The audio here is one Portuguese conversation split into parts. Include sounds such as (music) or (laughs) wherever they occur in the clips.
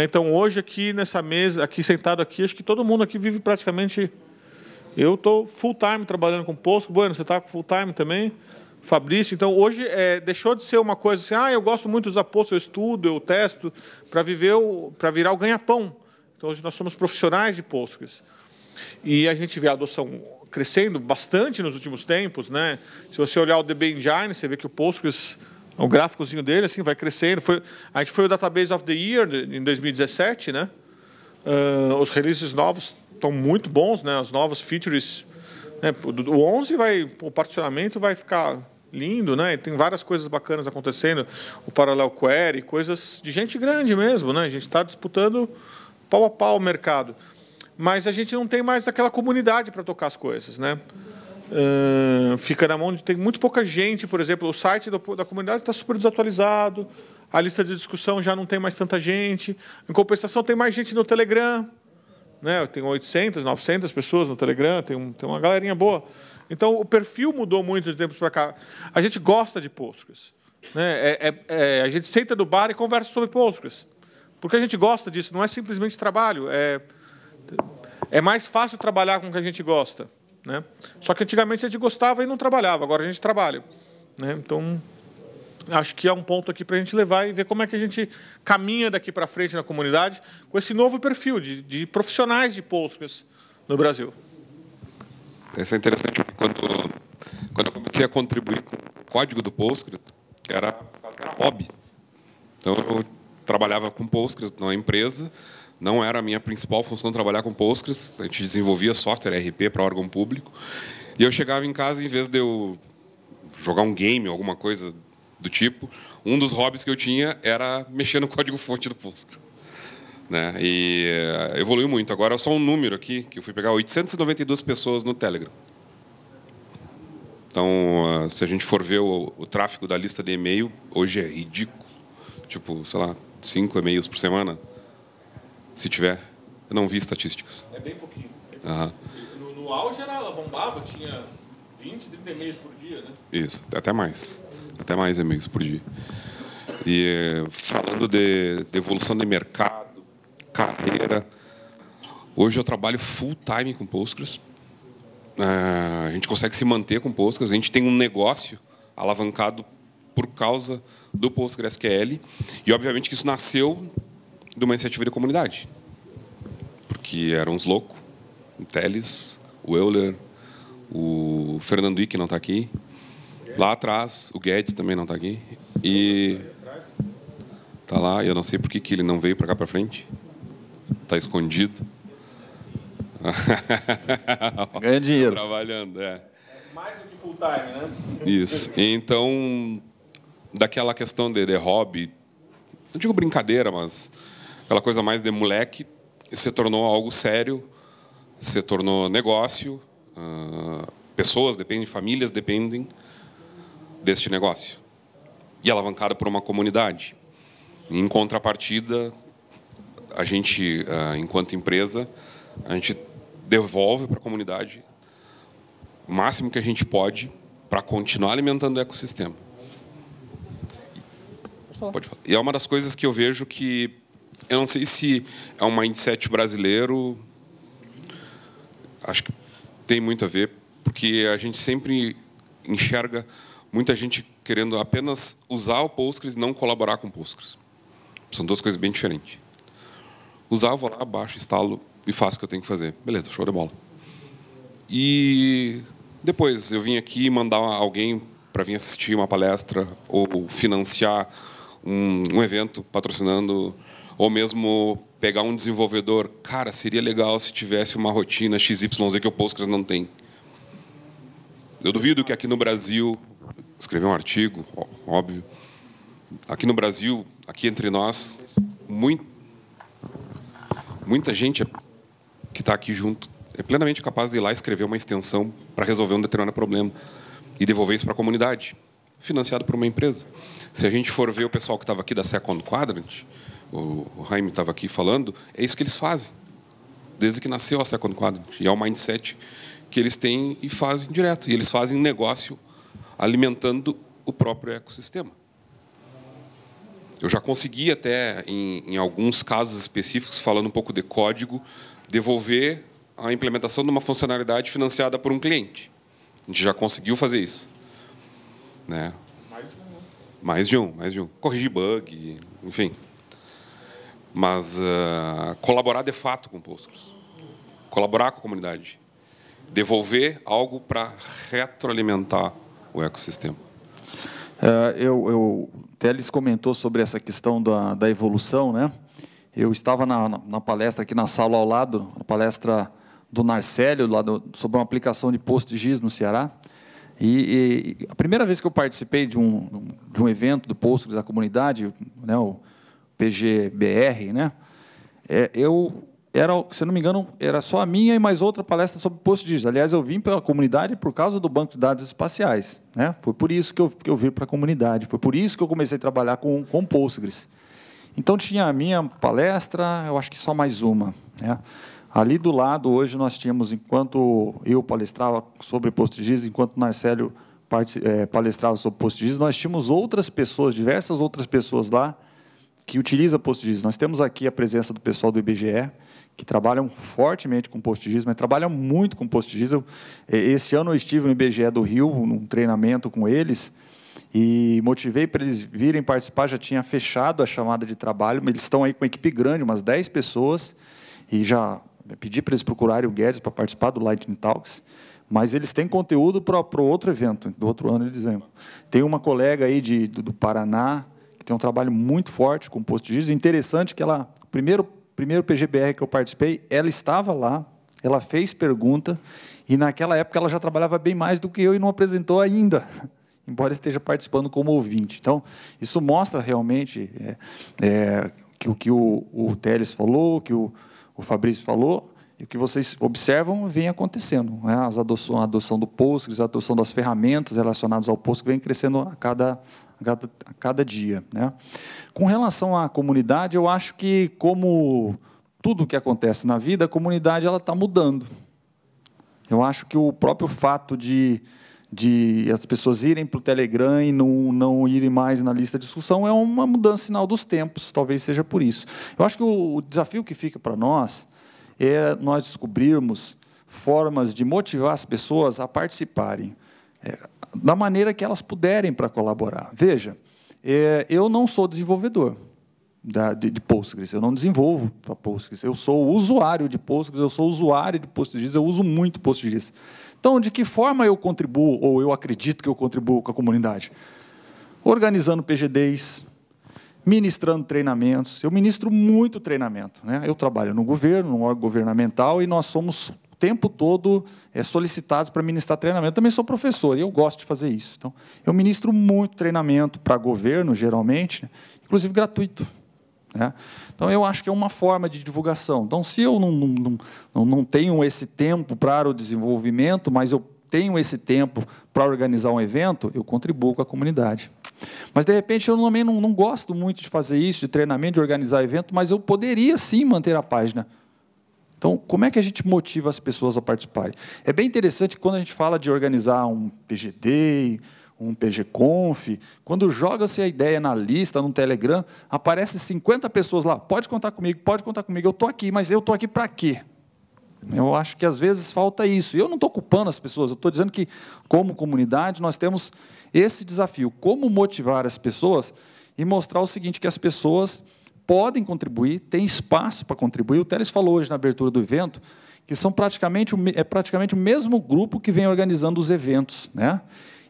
Né? Então hoje aqui nessa mesa, aqui sentado aqui, acho que todo mundo aqui vive praticamente. Eu estou full time trabalhando com posto. Bueno, você está full time também, Fabrício. Então hoje é, deixou de ser uma coisa assim, ah, eu gosto muito dos apostos, eu estudo, eu testo, para viver, para virar o ganha-pão. Então hoje nós somos profissionais de Postgres. E a gente vê a adoção crescendo bastante nos últimos tempos, né? Se você olhar o DB Engine, você vê que o Postgres o gráficozinho dele assim vai crescendo. Foi, a gente foi o Database of the Year em 2017, né? Uh, os releases novos estão muito bons, né? as novas features, né? O 11 vai, o particionamento vai ficar lindo, né? tem várias coisas bacanas acontecendo, o Parallel Query, coisas de gente grande mesmo, né? A gente está disputando pau a pau o mercado, mas a gente não tem mais aquela comunidade para tocar as coisas, né? fica na mão de tem muito pouca gente, por exemplo, o site do, da comunidade está super desatualizado, a lista de discussão já não tem mais tanta gente. Em compensação, tem mais gente no Telegram. Né? Tem 800, 900 pessoas no Telegram, tem, um, tem uma galerinha boa. Então, o perfil mudou muito de tempos para cá. A gente gosta de Postgres. Né? É, é, é, a gente senta do bar e conversa sobre Postgres. Porque a gente gosta disso, não é simplesmente trabalho. É, é mais fácil trabalhar com o que a gente gosta. Né? Só que antigamente a gente gostava e não trabalhava, agora a gente trabalha. Né? Então, acho que é um ponto aqui para a gente levar e ver como é que a gente caminha daqui para frente na comunidade com esse novo perfil de, de profissionais de Postgres no Brasil. Isso é interessante, quando, quando eu comecei a contribuir com o código do Postgres, que era hobby. Então, eu trabalhava com Postgres numa empresa, não era a minha principal função trabalhar com Postgres, a gente desenvolvia software RP para órgão público. E eu chegava em casa, em vez de eu jogar um game, alguma coisa do tipo, um dos hobbies que eu tinha era mexer no (laughs) código-fonte do Postgres. Né? E eh, evoluiu muito. Agora, só um número aqui, que eu fui pegar 892 pessoas no Telegram. Então, ah, se a gente for ver o, o tráfego da lista de e-mail, hoje é ridículo. Tipo, sei lá, cinco e-mails por semana. Se tiver. Eu não vi estatísticas. É bem pouquinho. É bem pouquinho. Uhum. No, no, auge era, ela bombava, tinha 20, 30 e-mails por dia, né? Isso, até mais. Até mais e-mails por dia. E falando de, de evolução de mercado, carreira. Hoje eu trabalho full time com Postgres. Uh, a gente consegue se manter com Postgres. A gente tem um negócio alavancado por causa do PostgreSQL. E, obviamente, que isso nasceu de uma iniciativa de comunidade. Porque eram uns loucos, o Teles, o Euler, o Fernando Ick não está aqui. Lá atrás, o Guedes também não está aqui. E está lá, eu não sei por que, que ele não veio para cá para frente. Está escondido. (laughs) Ganha dinheiro. Trabalhando, é. Mais do que full time, né? Isso. Então, daquela questão de, de hobby, não digo brincadeira, mas aquela coisa mais de moleque, se tornou algo sério, se tornou negócio. Uh, pessoas dependem, famílias dependem deste negócio. E alavancada por uma comunidade. Em contrapartida, a gente, uh, enquanto empresa, a gente devolve para a comunidade o máximo que a gente pode para continuar alimentando o ecossistema. Pode falar. E é uma das coisas que eu vejo que eu não sei se é um mindset brasileiro. Acho que tem muito a ver, porque a gente sempre enxerga muita gente querendo apenas usar o Postgres e não colaborar com o Postgres. São duas coisas bem diferentes. Usar, vou lá, baixo, instalo e faço o que eu tenho que fazer. Beleza, show de bola. E depois eu vim aqui mandar alguém para vir assistir uma palestra ou financiar um, um evento patrocinando ou mesmo pegar um desenvolvedor, cara, seria legal se tivesse uma rotina XYZ que o Postgres não tem. Eu duvido que aqui no Brasil, escrever um artigo, óbvio, aqui no Brasil, aqui entre nós, muito, muita gente que está aqui junto é plenamente capaz de ir lá escrever uma extensão para resolver um determinado problema e devolver isso para a comunidade, financiado por uma empresa. Se a gente for ver o pessoal que estava aqui da Second Quadrant, o, Jaime estava aqui falando, é isso que eles fazem. Desde que nasceu a Second Quadrant. E é o mindset que eles têm e fazem direto. E eles fazem negócio alimentando o próprio ecossistema. Eu já consegui até, em, em alguns casos específicos, falando um pouco de código, devolver a implementação de uma funcionalidade financiada por um cliente. A gente já conseguiu fazer isso. Né? Mais de um. Né? Mais de um, mais de um. Corrigir bug, enfim mas uh, colaborar de fato com o Postgres, colaborar com a comunidade, devolver algo para retroalimentar o ecossistema. Uh, eu, eu, Teles comentou sobre essa questão da, da evolução, né? Eu estava na, na, na, palestra aqui na sala ao lado, na palestra do Narcélio, lá do, sobre uma aplicação de PostGIS no Ceará. E, e, a primeira vez que eu participei de um, de um evento do Postgres da comunidade, né, o, PGBR, né? É, eu era, se não me engano, era só a minha e mais outra palestra sobre posto de Aliás, eu vim pela comunidade por causa do banco de dados espaciais. Né? Foi por isso que eu, que eu vim para a comunidade. Foi por isso que eu comecei a trabalhar com, com Postgres. Então, tinha a minha palestra, eu acho que só mais uma. Né? Ali do lado, hoje, nós tínhamos, enquanto eu palestrava sobre PostGIS enquanto o Narcélio é, palestrava sobre PostGIS nós tínhamos outras pessoas, diversas outras pessoas lá, que utiliza post Nós temos aqui a presença do pessoal do IBGE, que trabalham fortemente com post mas trabalham muito com post-diesel. Esse ano eu estive no IBGE do Rio, num treinamento com eles, e motivei para eles virem participar, já tinha fechado a chamada de trabalho, mas eles estão aí com uma equipe grande, umas 10 pessoas, e já pedi para eles procurarem o Guedes para participar do Lightning Talks, mas eles têm conteúdo para o outro evento, do outro ano eles vêm. Tem uma colega aí de, do Paraná, que tem um trabalho muito forte com o posto de diesel. Interessante é que ela, primeiro, primeiro PGBR que eu participei, ela estava lá, ela fez pergunta, e naquela época ela já trabalhava bem mais do que eu e não apresentou ainda, (laughs) embora esteja participando como ouvinte. Então, isso mostra realmente é, é, que o que o, o Teles falou, que o, o Fabrício falou, e o que vocês observam vem acontecendo. Né? As adoção, a adoção do Postgres, a adoção das ferramentas relacionadas ao Postgres vem crescendo a cada, a cada, a cada dia. Né? Com relação à comunidade, eu acho que, como tudo que acontece na vida, a comunidade ela está mudando. Eu acho que o próprio fato de, de as pessoas irem para o Telegram e não, não irem mais na lista de discussão é uma mudança sinal dos tempos, talvez seja por isso. Eu acho que o, o desafio que fica para nós é nós descobrirmos formas de motivar as pessoas a participarem. É, da maneira que elas puderem para colaborar. Veja, é, eu não sou desenvolvedor da, de, de, Postgres, eu não desenvolvo para Postgres, eu sou usuário de Postgres, eu sou usuário de Postgres, eu uso muito Postgres. Então, de que forma eu contribuo, ou eu acredito que eu contribuo com a comunidade? Organizando PGDs, ministrando treinamentos. Eu ministro muito treinamento. Né? Eu trabalho no governo, num órgão governamental, e nós somos tempo todo é, solicitados para ministrar treinamento. Eu também sou professor e eu gosto de fazer isso. Então, eu ministro muito treinamento para governo, geralmente, inclusive gratuito. Né? Então, eu acho que é uma forma de divulgação. Então, se eu não, não, não, não tenho esse tempo para o desenvolvimento, mas eu tenho esse tempo para organizar um evento, eu contribuo com a comunidade. Mas, de repente, eu também não, não gosto muito de fazer isso, de treinamento, de organizar evento, mas eu poderia sim manter a página então, como é que a gente motiva as pessoas a participarem? É bem interessante quando a gente fala de organizar um PGD, um PGConf, quando joga-se a ideia na lista, no Telegram, aparece 50 pessoas lá, pode contar comigo, pode contar comigo, eu estou aqui, mas eu estou aqui para quê? Eu acho que às vezes falta isso. E eu não estou culpando as pessoas, eu estou dizendo que, como comunidade, nós temos esse desafio: como motivar as pessoas e mostrar o seguinte, que as pessoas podem contribuir, têm espaço para contribuir. O Teles falou hoje na abertura do evento que são praticamente, é praticamente o mesmo grupo que vem organizando os eventos. Né?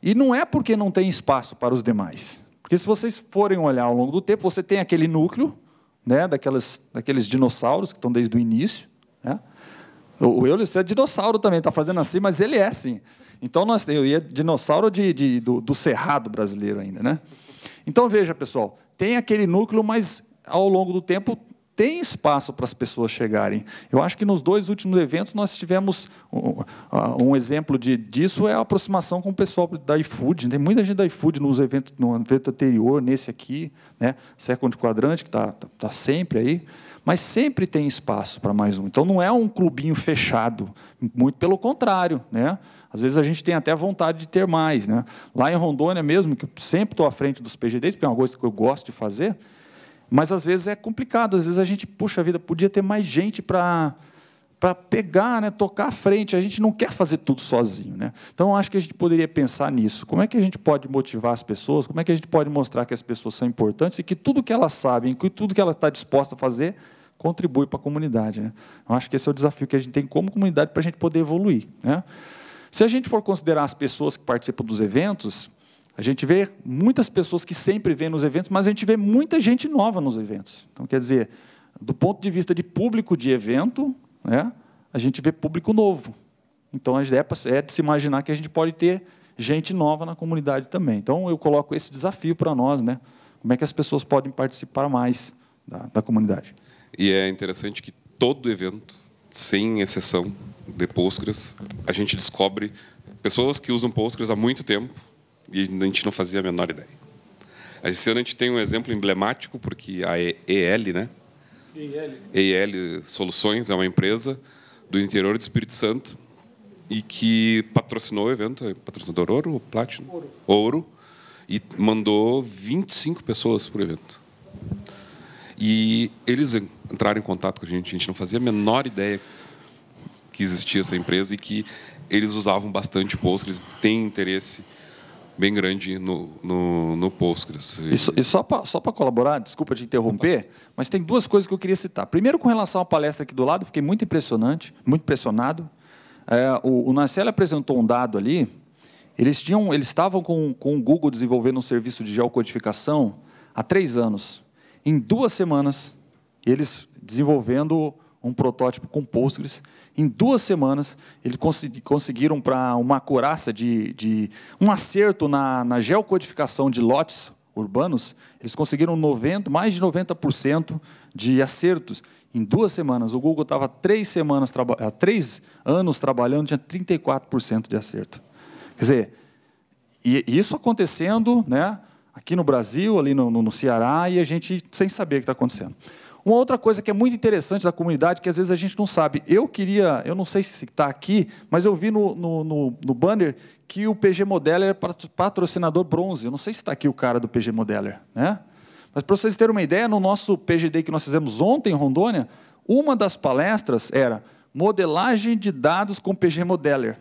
E não é porque não tem espaço para os demais. Porque se vocês forem olhar ao longo do tempo, você tem aquele núcleo né, daquelas, daqueles dinossauros que estão desde o início. Né? O Eulice é dinossauro também, está fazendo assim, mas ele é assim. Então, nós, eu ia dinossauro de, de do, do cerrado brasileiro ainda. Né? Então, veja, pessoal, tem aquele núcleo, mas ao longo do tempo, tem espaço para as pessoas chegarem. Eu acho que nos dois últimos eventos nós tivemos um, um exemplo de, disso é a aproximação com o pessoal da iFood. Tem muita gente da iFood nos eventos, no evento anterior, nesse aqui, né? Second Quadrante, que está tá, tá sempre aí. Mas sempre tem espaço para mais um. Então não é um clubinho fechado, muito pelo contrário. Né? Às vezes a gente tem até vontade de ter mais. Né? Lá em Rondônia mesmo, que sempre estou à frente dos PGDs, porque é uma coisa que eu gosto de fazer, mas às vezes é complicado, às vezes a gente, puxa vida, podia ter mais gente para para pegar, né, tocar a frente. A gente não quer fazer tudo sozinho. Né? Então, acho que a gente poderia pensar nisso. Como é que a gente pode motivar as pessoas? Como é que a gente pode mostrar que as pessoas são importantes e que tudo que elas sabem, que tudo que ela está disposta a fazer, contribui para a comunidade? Né? Eu acho que esse é o desafio que a gente tem como comunidade para a gente poder evoluir. Né? Se a gente for considerar as pessoas que participam dos eventos, a gente vê muitas pessoas que sempre vêm nos eventos, mas a gente vê muita gente nova nos eventos. Então, quer dizer, do ponto de vista de público de evento, né, a gente vê público novo. Então, a é ideia é de se imaginar que a gente pode ter gente nova na comunidade também. Então, eu coloco esse desafio para nós, né? Como é que as pessoas podem participar mais da, da comunidade? E é interessante que todo evento, sem exceção de Postgres, a gente descobre pessoas que usam Postgres há muito tempo e a gente não fazia a menor ideia. Esse ano a gente tem um exemplo emblemático, porque a EL, né? EL. EL Soluções é uma empresa do interior do Espírito Santo e que patrocinou o evento, é patrocinador ouro ou platino? Ouro. ouro. E mandou 25 pessoas para o evento. E eles entraram em contato com a gente. A gente não fazia a menor ideia que existia essa empresa e que eles usavam bastante o eles têm interesse bem grande no, no, no Postgres. E, e só para colaborar, desculpa te interromper, mas tem duas coisas que eu queria citar. Primeiro, com relação à palestra aqui do lado, fiquei muito impressionante, muito impressionado. É, o, o Narcelo apresentou um dado ali. Eles tinham, eles estavam com, com o Google desenvolvendo um serviço de geocodificação há três anos. Em duas semanas, eles desenvolvendo um protótipo com Postgres. Em duas semanas, eles conseguiram para uma coraça de, de, um acerto na, na geocodificação de lotes urbanos, eles conseguiram 90, mais de 90% de acertos. Em duas semanas, o Google estava três semanas há eh, três anos trabalhando, tinha 34% de acerto. Quer dizer, e isso acontecendo né, aqui no Brasil, ali no, no, no Ceará, e a gente sem saber o que está acontecendo. Uma outra coisa que é muito interessante da comunidade, que às vezes a gente não sabe. Eu queria, eu não sei se está aqui, mas eu vi no, no, no, no banner que o PG Modeler é patrocinador bronze. Eu não sei se está aqui o cara do PG Modeler, né? Mas para vocês terem uma ideia, no nosso PGD que nós fizemos ontem em Rondônia, uma das palestras era modelagem de dados com PG Modeler.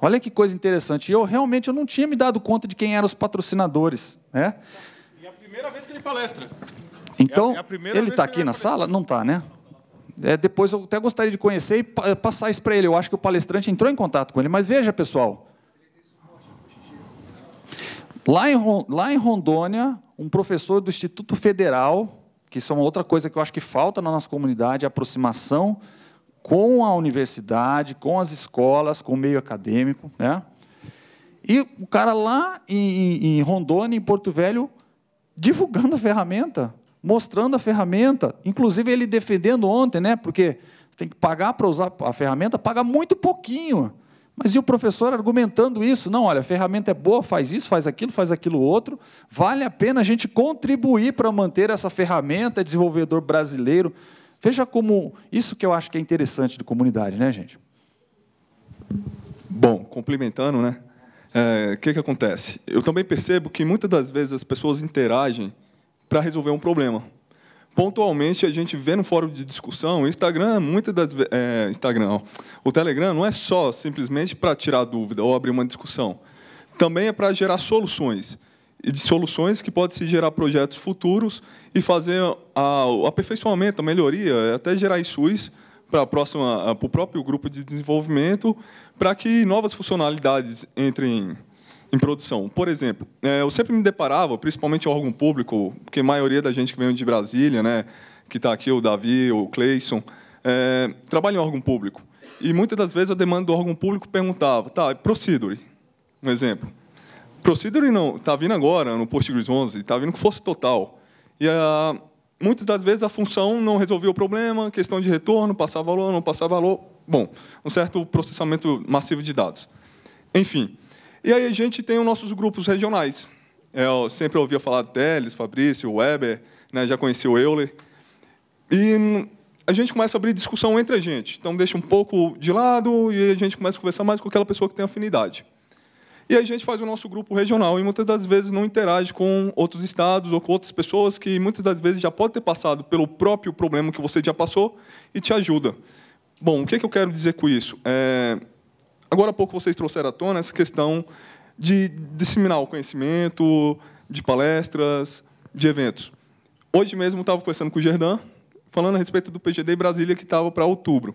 Olha que coisa interessante. Eu realmente eu não tinha me dado conta de quem eram os patrocinadores, né? E é a primeira vez que ele palestra. Então, é, é ele está aqui na sala? Não está, né? É, depois eu até gostaria de conhecer e eh, passar isso para ele. Eu acho que o palestrante entrou em contato com ele. Mas veja, pessoal. Lá em, lá em Rondônia, um professor do Instituto Federal, que isso é uma outra coisa que eu acho que falta na nossa comunidade, a aproximação com a universidade, com as escolas, com o meio acadêmico. Né? E o cara lá em, em Rondônia, em Porto Velho, divulgando a ferramenta mostrando a ferramenta, inclusive ele defendendo ontem, né? Porque tem que pagar para usar a ferramenta, paga muito pouquinho. Mas e o professor argumentando isso? Não, olha, a ferramenta é boa, faz isso, faz aquilo, faz aquilo outro. Vale a pena a gente contribuir para manter essa ferramenta, é desenvolvedor brasileiro. Veja como isso que eu acho que é interessante de comunidade, né, gente? Bom, complementando, né? É, o é, que, que acontece? Eu também percebo que muitas das vezes as pessoas interagem para resolver um problema. Pontualmente, a gente vê no fórum de discussão, o Instagram, muitas das é, Instagram, ó, o Telegram não é só simplesmente para tirar dúvida ou abrir uma discussão. Também é para gerar soluções e de soluções que pode se gerar projetos futuros e fazer a, o aperfeiçoamento, a melhoria, até gerar SUS para a próxima, para o próprio grupo de desenvolvimento, para que novas funcionalidades entrem em produção. Por exemplo, é, eu sempre me deparava, principalmente o órgão público, porque a maioria da gente que vem de Brasília, né, que está aqui, o Davi, o Cleison, é, trabalha em órgão público. E muitas das vezes a demanda do órgão público perguntava, tá, procedure, um exemplo. Procedure não, está vindo agora no Postgres 11, está vindo com força total. E a, muitas das vezes a função não resolvia o problema, questão de retorno, passar valor, não passar valor, bom, um certo processamento massivo de dados. Enfim, e aí a gente tem os nossos grupos regionais. É, eu sempre ouvia falar de Teles, Fabrício, Weber, né? já conheci o Euler. E a gente começa a abrir discussão entre a gente. Então, deixa um pouco de lado e a gente começa a conversar mais com aquela pessoa que tem afinidade. E a gente faz o nosso grupo regional e muitas das vezes não interage com outros estados ou com outras pessoas que muitas das vezes já pode ter passado pelo próprio problema que você já passou e te ajuda. Bom, o que, é que eu quero dizer com isso? É, Agora há pouco vocês trouxeram à tona essa questão de disseminar o conhecimento, de palestras, de eventos. Hoje mesmo estava conversando com o Gerdan, falando a respeito do PGD Brasília que estava para outubro.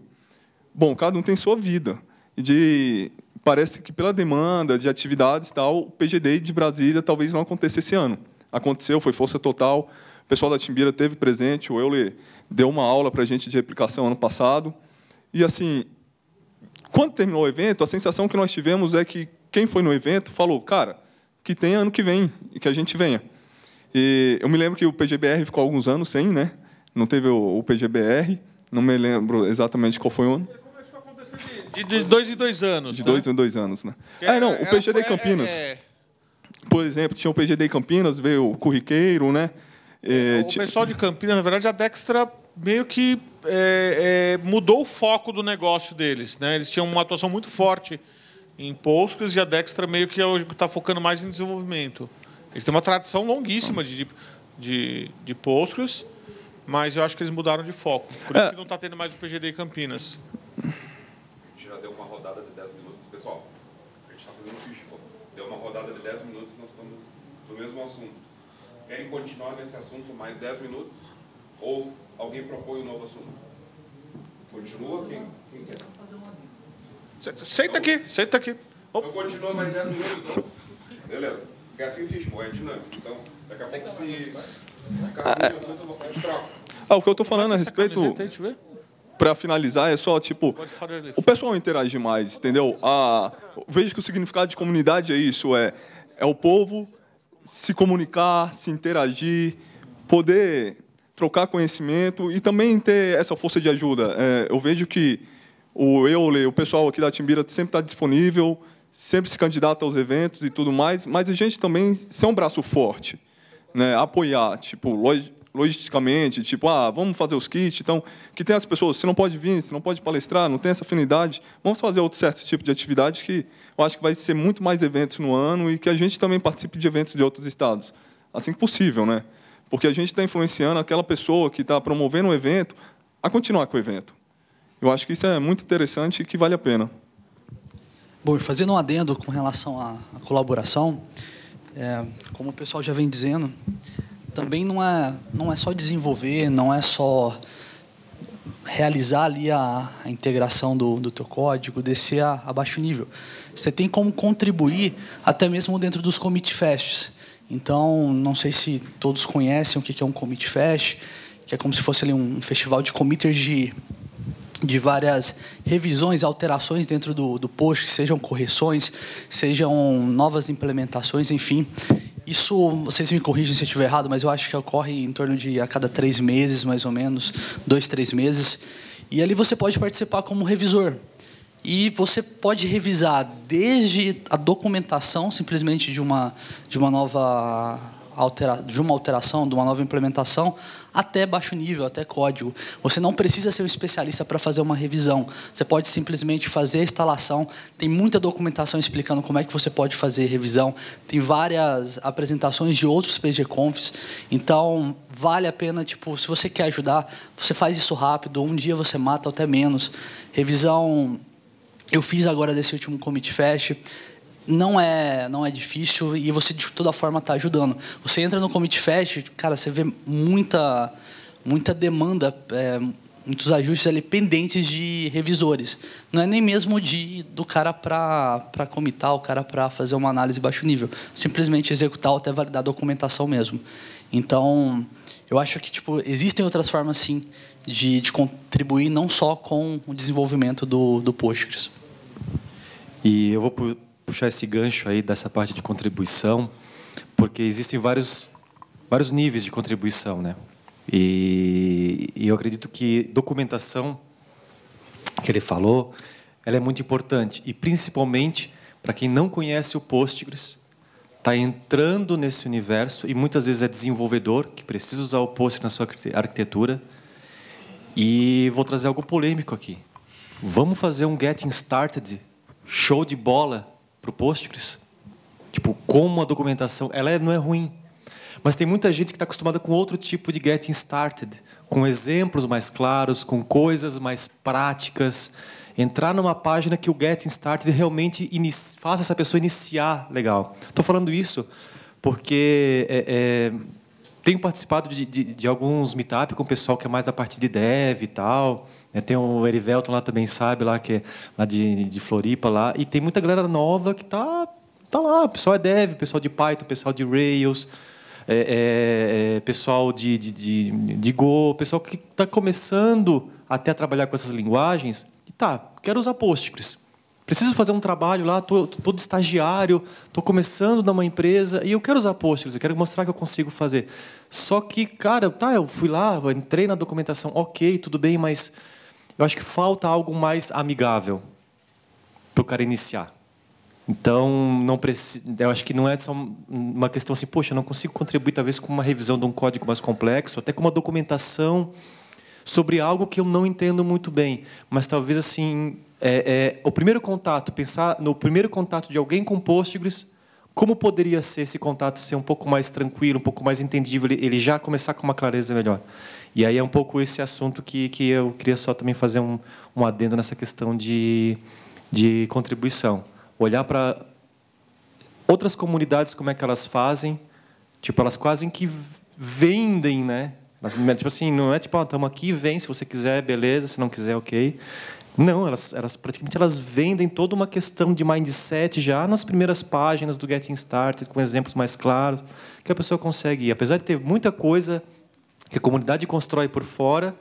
Bom, cada um tem sua vida. E de, parece que pela demanda de atividades tal, o PGD de Brasília talvez não aconteça esse ano. Aconteceu, foi força total. O pessoal da Timbira teve presente, o Euler deu uma aula para a gente de replicação ano passado. E assim, quando terminou o evento, a sensação que nós tivemos é que quem foi no evento falou, cara, que tem ano que vem e que a gente venha. E eu me lembro que o PGBR ficou alguns anos sem, né? Não teve o, PGBR, não me lembro exatamente qual foi o ano. Começou a acontecer de, de, de dois em dois anos. De né? dois em dois anos, né? ah, não, é, o é PGD foi, é, Campinas. É, é... Por exemplo, tinha o PGD Campinas, veio o Curriqueiro, né? É, o pessoal de Campinas, na verdade, a Dextra meio que é, é, mudou o foco do negócio deles. Né? Eles tinham uma atuação muito forte em Postgres e a Dextra meio que é hoje está focando mais em desenvolvimento. Eles têm uma tradição longuíssima de, de, de Postgres, mas eu acho que eles mudaram de foco. Por isso é. que não está tendo mais o PGD em Campinas. Já deu uma rodada de 10 minutos. Pessoal, a gente está fazendo fishbowl. Deu uma rodada de 10 minutos nós estamos no mesmo assunto. Querem continuar nesse assunto mais 10 minutos? Ou alguém propõe um novo assunto. Continua quem, quem quer. Senta aqui, senta aqui. Opa. Então eu continuo mais 10 minutos, então. Beleza. Porque assim fiz, pô, é dinâmico. Então, daqui a pouco se. Acabar o assunto, eu vou ah, o que eu estou falando a respeito, para finalizar, é só, tipo, o pessoal interage mais, entendeu? Ah, vejo que o significado de comunidade é isso, é, é o povo se comunicar, se interagir, poder trocar conhecimento e também ter essa força de ajuda. É, eu vejo que o Eule, o pessoal aqui da Timbira sempre está disponível, sempre se candidata aos eventos e tudo mais, mas a gente também ser é um braço forte, né? apoiar, tipo, logisticamente, tipo, ah, vamos fazer os kits, então, que tem as pessoas, você não pode vir, você não pode palestrar, não tem essa afinidade, vamos fazer outro certo tipo de atividade que eu acho que vai ser muito mais eventos no ano e que a gente também participe de eventos de outros estados, assim que possível, né? Porque a gente está influenciando aquela pessoa que está promovendo o evento a continuar com o evento. Eu acho que isso é muito interessante e que vale a pena. Bom, fazendo um adendo com relação à, colaboração, é, como o pessoal já vem dizendo, também não é, não é só desenvolver, não é só realizar ali a, a integração do, do teu código, descer a, a baixo nível. Você tem como contribuir até mesmo dentro dos commit fests. Então, não sei se todos conhecem o que é um Commit Fest, que é como se fosse ali, um festival de committers de, de várias revisões, alterações dentro do, do post, sejam correções, sejam novas implementações, enfim. Isso, vocês me corrigem se eu estiver errado, mas eu acho que ocorre em torno de a cada três meses, mais ou menos, dois, três meses. E ali você pode participar como revisor. E você pode revisar desde a documentação simplesmente de uma, de uma nova altera, de uma alteração, de uma nova implementação, até baixo nível, até código. Você não precisa ser um especialista para fazer uma revisão. Você pode simplesmente fazer a instalação. Tem muita documentação explicando como é que você pode fazer revisão. Tem várias apresentações de outros PGConfs. Então, vale a pena, tipo, se você quer ajudar, você faz isso rápido. Um dia você mata até menos. Revisão eu fiz agora desse último Commit Fest. Não é, não é difícil e você de toda forma está ajudando. Você entra no Commit Fest, cara, você vê muita, muita demanda, é, muitos ajustes ali pendentes de revisores. Não é nem mesmo de do cara para comitar, o cara para fazer uma análise baixo nível. Simplesmente executar ou até validar a documentação mesmo. Então, eu acho que tipo existem outras formas sim de, de contribuir não só com o desenvolvimento do, do Postgres. E eu vou puxar esse gancho aí dessa parte de contribuição, porque existem vários, vários níveis de contribuição, né? E, e eu acredito que documentação, que ele falou, ela é muito importante. E, principalmente, para quem não conhece o Postgres, está entrando nesse universo e muitas vezes é desenvolvedor que precisa usar o Postgres na sua arquitetura. E vou trazer algo polêmico aqui vamos fazer um getting started, show de bola para o Postgres? Tipo, como a documentação, ela é, não é ruim, mas tem muita gente que está acostumada com outro tipo de getting started, com exemplos mais claros, com coisas mais práticas. Entrar numa página que o getting started realmente faça essa pessoa iniciar legal. Estou falando isso porque é, é tenho participado de, de, de alguns meetup com o pessoal que é mais da parte de dev e tal. Né? Tem o Erivelton lá também, sabe, lá que é lá de, de Floripa lá. E tem muita galera nova que tá, tá lá. O pessoal é dev, pessoal de Python, pessoal de Rails, é, é, é pessoal de, de, de, de Go, pessoal que está começando até a trabalhar com essas linguagens. E tá, quero usar Postgres preciso fazer um trabalho lá, estou todo estagiário, estou começando numa empresa e eu quero usar post eu quero mostrar que eu consigo fazer. Só que, cara, tá, eu fui lá, eu entrei na documentação, ok, tudo bem, mas eu acho que falta algo mais amigável para o cara iniciar. Então, não precisa, eu acho que não é só uma questão assim, poxa, eu não consigo contribuir talvez com uma revisão de um código mais complexo, até com uma documentação sobre algo que eu não entendo muito bem, mas talvez assim é, é, o primeiro contato, pensar no primeiro contato de alguém com Postgres, como poderia ser esse contato ser um pouco mais tranquilo, um pouco mais entendível, ele já começar com uma clareza melhor. E aí é um pouco esse assunto que, que eu queria só também fazer um, um adendo nessa questão de, de contribuição. Olhar para outras comunidades, como é que elas fazem, tipo, elas quase que vendem, né? tipo assim, não é tipo, estamos ah, aqui, vem, se você quiser, beleza, se não quiser, ok. Não, elas, elas praticamente elas vendem toda uma questão de mindset já nas primeiras páginas do Getting Started, com exemplos mais claros, que a pessoa consegue ir. Apesar de ter muita coisa que a comunidade constrói por fora,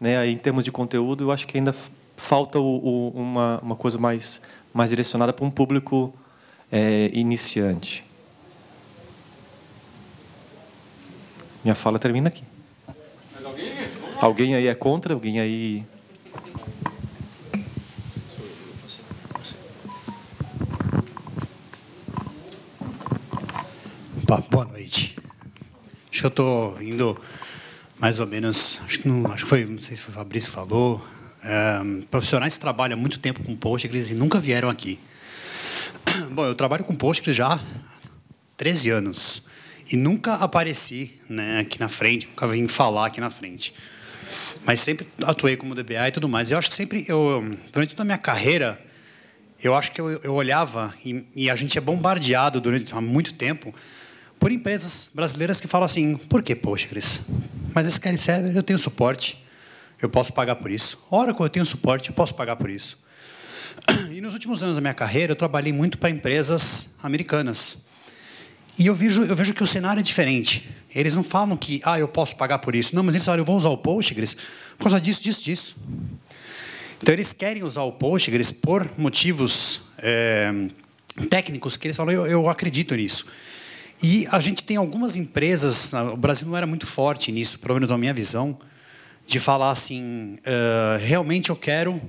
né, em termos de conteúdo, eu acho que ainda falta o, o, uma, uma coisa mais, mais direcionada para um público é, iniciante. Minha fala termina aqui. Alguém aí é contra? Alguém aí eu estou indo mais ou menos, acho que não, acho que foi, não sei se foi o Fabrício que falou, é, profissionais que trabalham muito tempo com Postgres e nunca vieram aqui. (coughs) Bom, eu trabalho com Postgres já há 13 anos e nunca apareci né, aqui na frente, nunca vim falar aqui na frente. Mas sempre atuei como DBA e tudo mais. Eu acho que sempre, eu, durante toda a minha carreira, eu acho que eu, eu olhava e, e a gente é bombardeado durante há muito tempo por empresas brasileiras que falam assim: por que, poxa, Cris? Mas esse querem server eu tenho suporte, eu posso pagar por isso. Oracle eu tenho suporte, eu posso pagar por isso. (clears throat) E nos últimos anos da minha carreira, eu trabalhei muito para empresas americanas. E eu vejo, eu vejo que o cenário é diferente. Eles não falam que, ah, eu posso pagar por isso. Não, mas eles falam, eu vou usar o Postgres por causa disso, disso, disso. Então, eles querem usar o Postgres por motivos é, técnicos que eles falam, eu, eu acredito nisso. E a gente tem algumas empresas, o Brasil não era muito forte nisso, pelo menos na minha visão, de falar assim, uh, realmente eu quero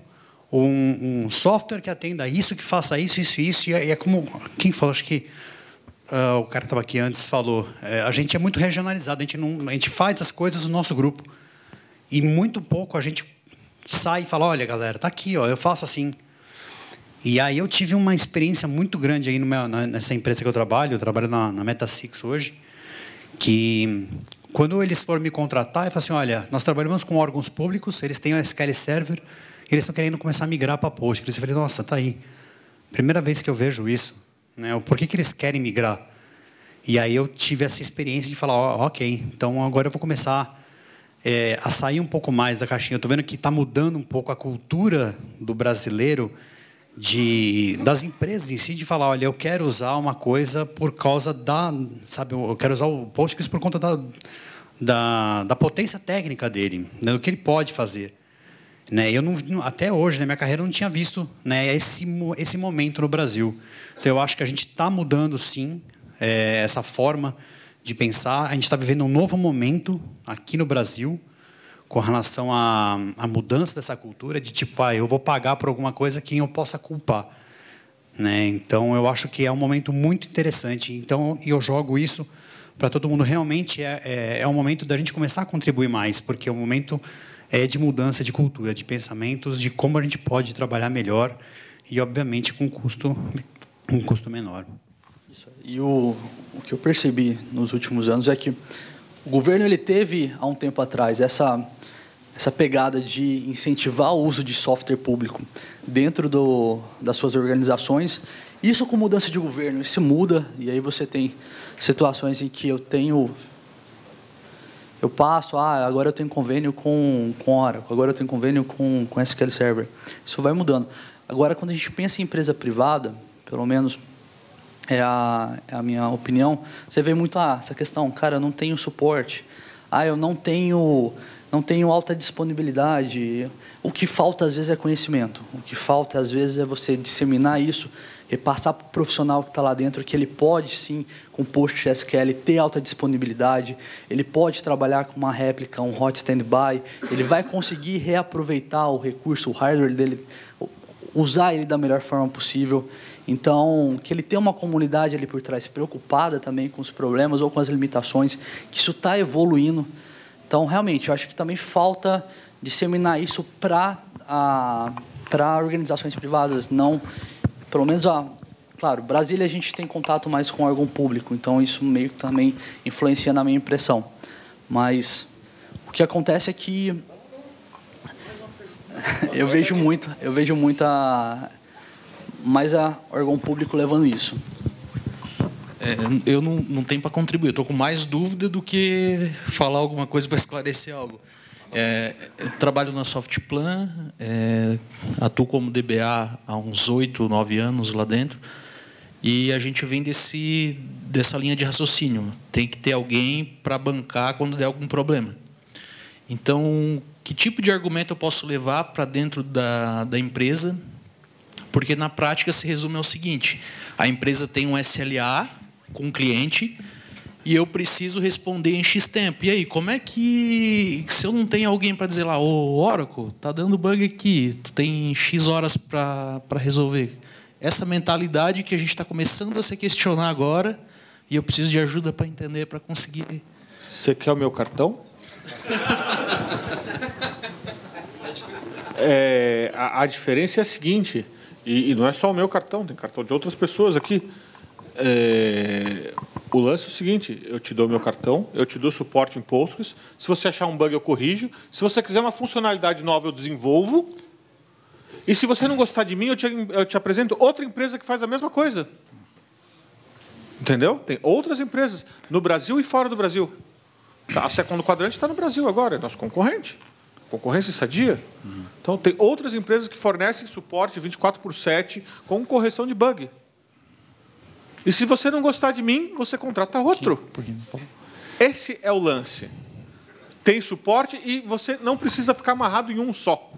um, um, software que atenda isso, que faça isso, isso, isso. E é, é como quem falou, acho que uh, o cara que estava aqui antes falou, é, a gente é muito regionalizado, a gente, não, a gente faz as coisas no nosso grupo. E muito pouco a gente sai e fala, olha, galera, está aqui, ó, eu faço assim. E aí eu tive uma experiência muito grande aí meu, nessa empresa que eu trabalho, eu trabalho na, na Meta Six hoje, que quando eles foram me contratar, eu falei assim, olha, nós trabalhamos com órgãos públicos, eles têm o SQL Server, eles estão querendo começar a migrar para Postgres. Eu falei, nossa, tá aí. Primeira vez que eu vejo isso. Né? Por que, que eles querem migrar? E aí eu tive essa experiência de falar, oh, ok, então agora eu vou começar é, a sair um pouco mais da caixinha. Eu estou vendo que está mudando um pouco a cultura do brasileiro de, das empresas em si de falar, olha, eu quero usar uma coisa por causa da, sabe, eu quero usar o Postgres por conta da, da, da potência técnica dele, né, do que ele pode fazer. Né? Eu não, até hoje, na minha carreira, eu não tinha visto né, esse, esse momento no Brasil. Então, eu acho que a gente está mudando, sim, é, essa forma de pensar. A gente está vivendo um novo momento aqui no Brasil, com relação à, à mudança dessa cultura de tipo, ah, eu vou pagar por alguma coisa quem eu possa culpar. Né? Então, eu acho que é um momento muito interessante. Então, eu jogo isso para todo mundo. Realmente é, é, é, o momento da gente começar a contribuir mais, porque o momento é de mudança de cultura, de pensamentos, de como a gente pode trabalhar melhor e, obviamente, com um custo, um custo menor. Isso. E o, o que eu percebi nos últimos anos é que o governo ele teve, há um tempo atrás, essa essa pegada de incentivar o uso de software público dentro do, das suas organizações. Isso com mudança de governo, isso muda, e aí você tem situações em que eu tenho. Eu passo, ah, agora eu tenho convênio com, com Oracle, agora eu tenho convênio com, com SQL Server. Isso vai mudando. Agora, quando a gente pensa em empresa privada, pelo menos é a, é a minha opinião, você vê muito ah, essa questão, cara, eu não tenho suporte, ah, eu não tenho não tenho alta disponibilidade. O que falta às vezes é conhecimento. O que falta às vezes é você disseminar isso repassar para o profissional que está lá dentro que ele pode sim, com post SQL, ter alta disponibilidade, ele pode trabalhar com uma réplica, um hot standby, ele vai conseguir reaproveitar o recurso, o hardware dele, usar ele da melhor forma possível. Então, que ele tenha uma comunidade ali por trás preocupada também com os problemas ou com as limitações, que isso está evoluindo. Então, realmente, eu acho que também falta disseminar isso para para organizações privadas, não, pelo menos a, claro, Brasília a gente tem contato mais com órgão público, então isso meio que também influencia na minha impressão. Mas o que acontece é que (laughs) eu vejo muito, eu vejo muita mais a órgão público levando isso. É, eu não, não tenho para contribuir. Estou com mais dúvida do que falar alguma coisa para esclarecer algo. É, trabalho na Softplan, é, atuo como DBA há uns oito, nove anos lá dentro. E a gente vem desse, dessa linha de raciocínio. Tem que ter alguém para bancar quando der algum problema. Então, que tipo de argumento eu posso levar para dentro da, da empresa? Porque na prática se resume ao seguinte: a empresa tem um SLA com um cliente e eu preciso responder em X tempo. E aí, como é que se eu não tenho alguém para dizer lá, ô Oracle, tá dando bug aqui, tu tem X horas para resolver. Essa mentalidade que a gente está começando a se questionar agora e eu preciso de ajuda para entender, para conseguir. Você quer o meu cartão? é, a, a, diferença é a seguinte, e, e não é só o meu cartão, tem cartão de outras pessoas aqui. É, o lance é o seguinte: eu te dou meu cartão, eu te dou suporte em Postgres. Se você achar um bug, eu corrijo. Se você quiser uma funcionalidade nova, eu desenvolvo. E se você não gostar de mim, eu te, eu te apresento outra empresa que faz a mesma coisa. Entendeu? Tem outras empresas no Brasil e fora do Brasil. Tá, a Segundo Quadrante está no Brasil agora, é nosso concorrente. Concorrência sadia. Uhum. Então, tem outras empresas que fornecem suporte 24 por 7 com correção de bug. E se você não gostar de mim, você contrata outro. Então. Esse é o lance. Tem suporte e você não precisa ficar amarrado em um só.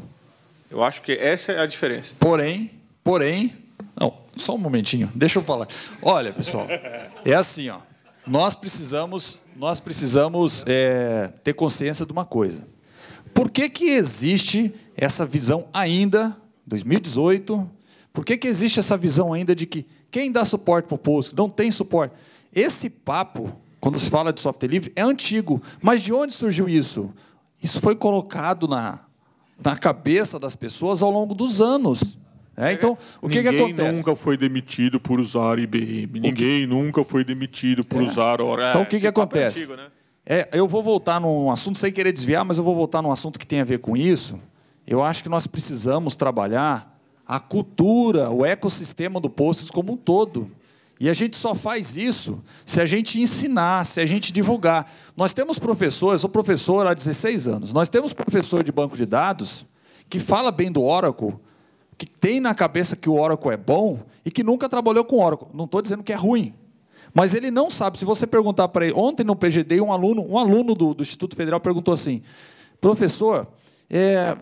Eu acho que essa é a diferença. Porém, porém, não, só um momentinho, deixa eu falar. Olha, pessoal, é assim, ó. Nós precisamos, nós precisamos é, ter consciência de uma coisa. Por que, que existe essa visão ainda, 2018? Por que, que existe essa visão ainda de que quem dá suporte para o poço? Não tem suporte. Esse papo, quando se fala de software livre, é antigo. Mas de onde surgiu isso? Isso foi colocado na, na cabeça das pessoas ao longo dos anos. É, é então, o que, Ninguém que acontece? Ninguém nunca foi demitido por usar IBM. Ninguém nunca foi demitido por é. usar Oracle. Então, o que, que é acontece? antigo, né? é, eu vou voltar num assunto, sem querer desviar, mas eu vou voltar num assunto que tem a ver com isso. Eu acho que nós precisamos trabalhar a cultura, o ecossistema do Postos como um todo. E a gente só faz isso se a gente ensinar, se a gente divulgar. Nós temos professores, eu sou professor há 16 anos, nós temos professor de banco de dados que fala bem do Oracle, que tem na cabeça que o Oracle é bom e que nunca trabalhou com Oracle. Não estou dizendo que é ruim, mas ele não sabe. Se você perguntar para ele, ontem no PGD, um aluno, um aluno do, do Instituto Federal perguntou assim: professor, é,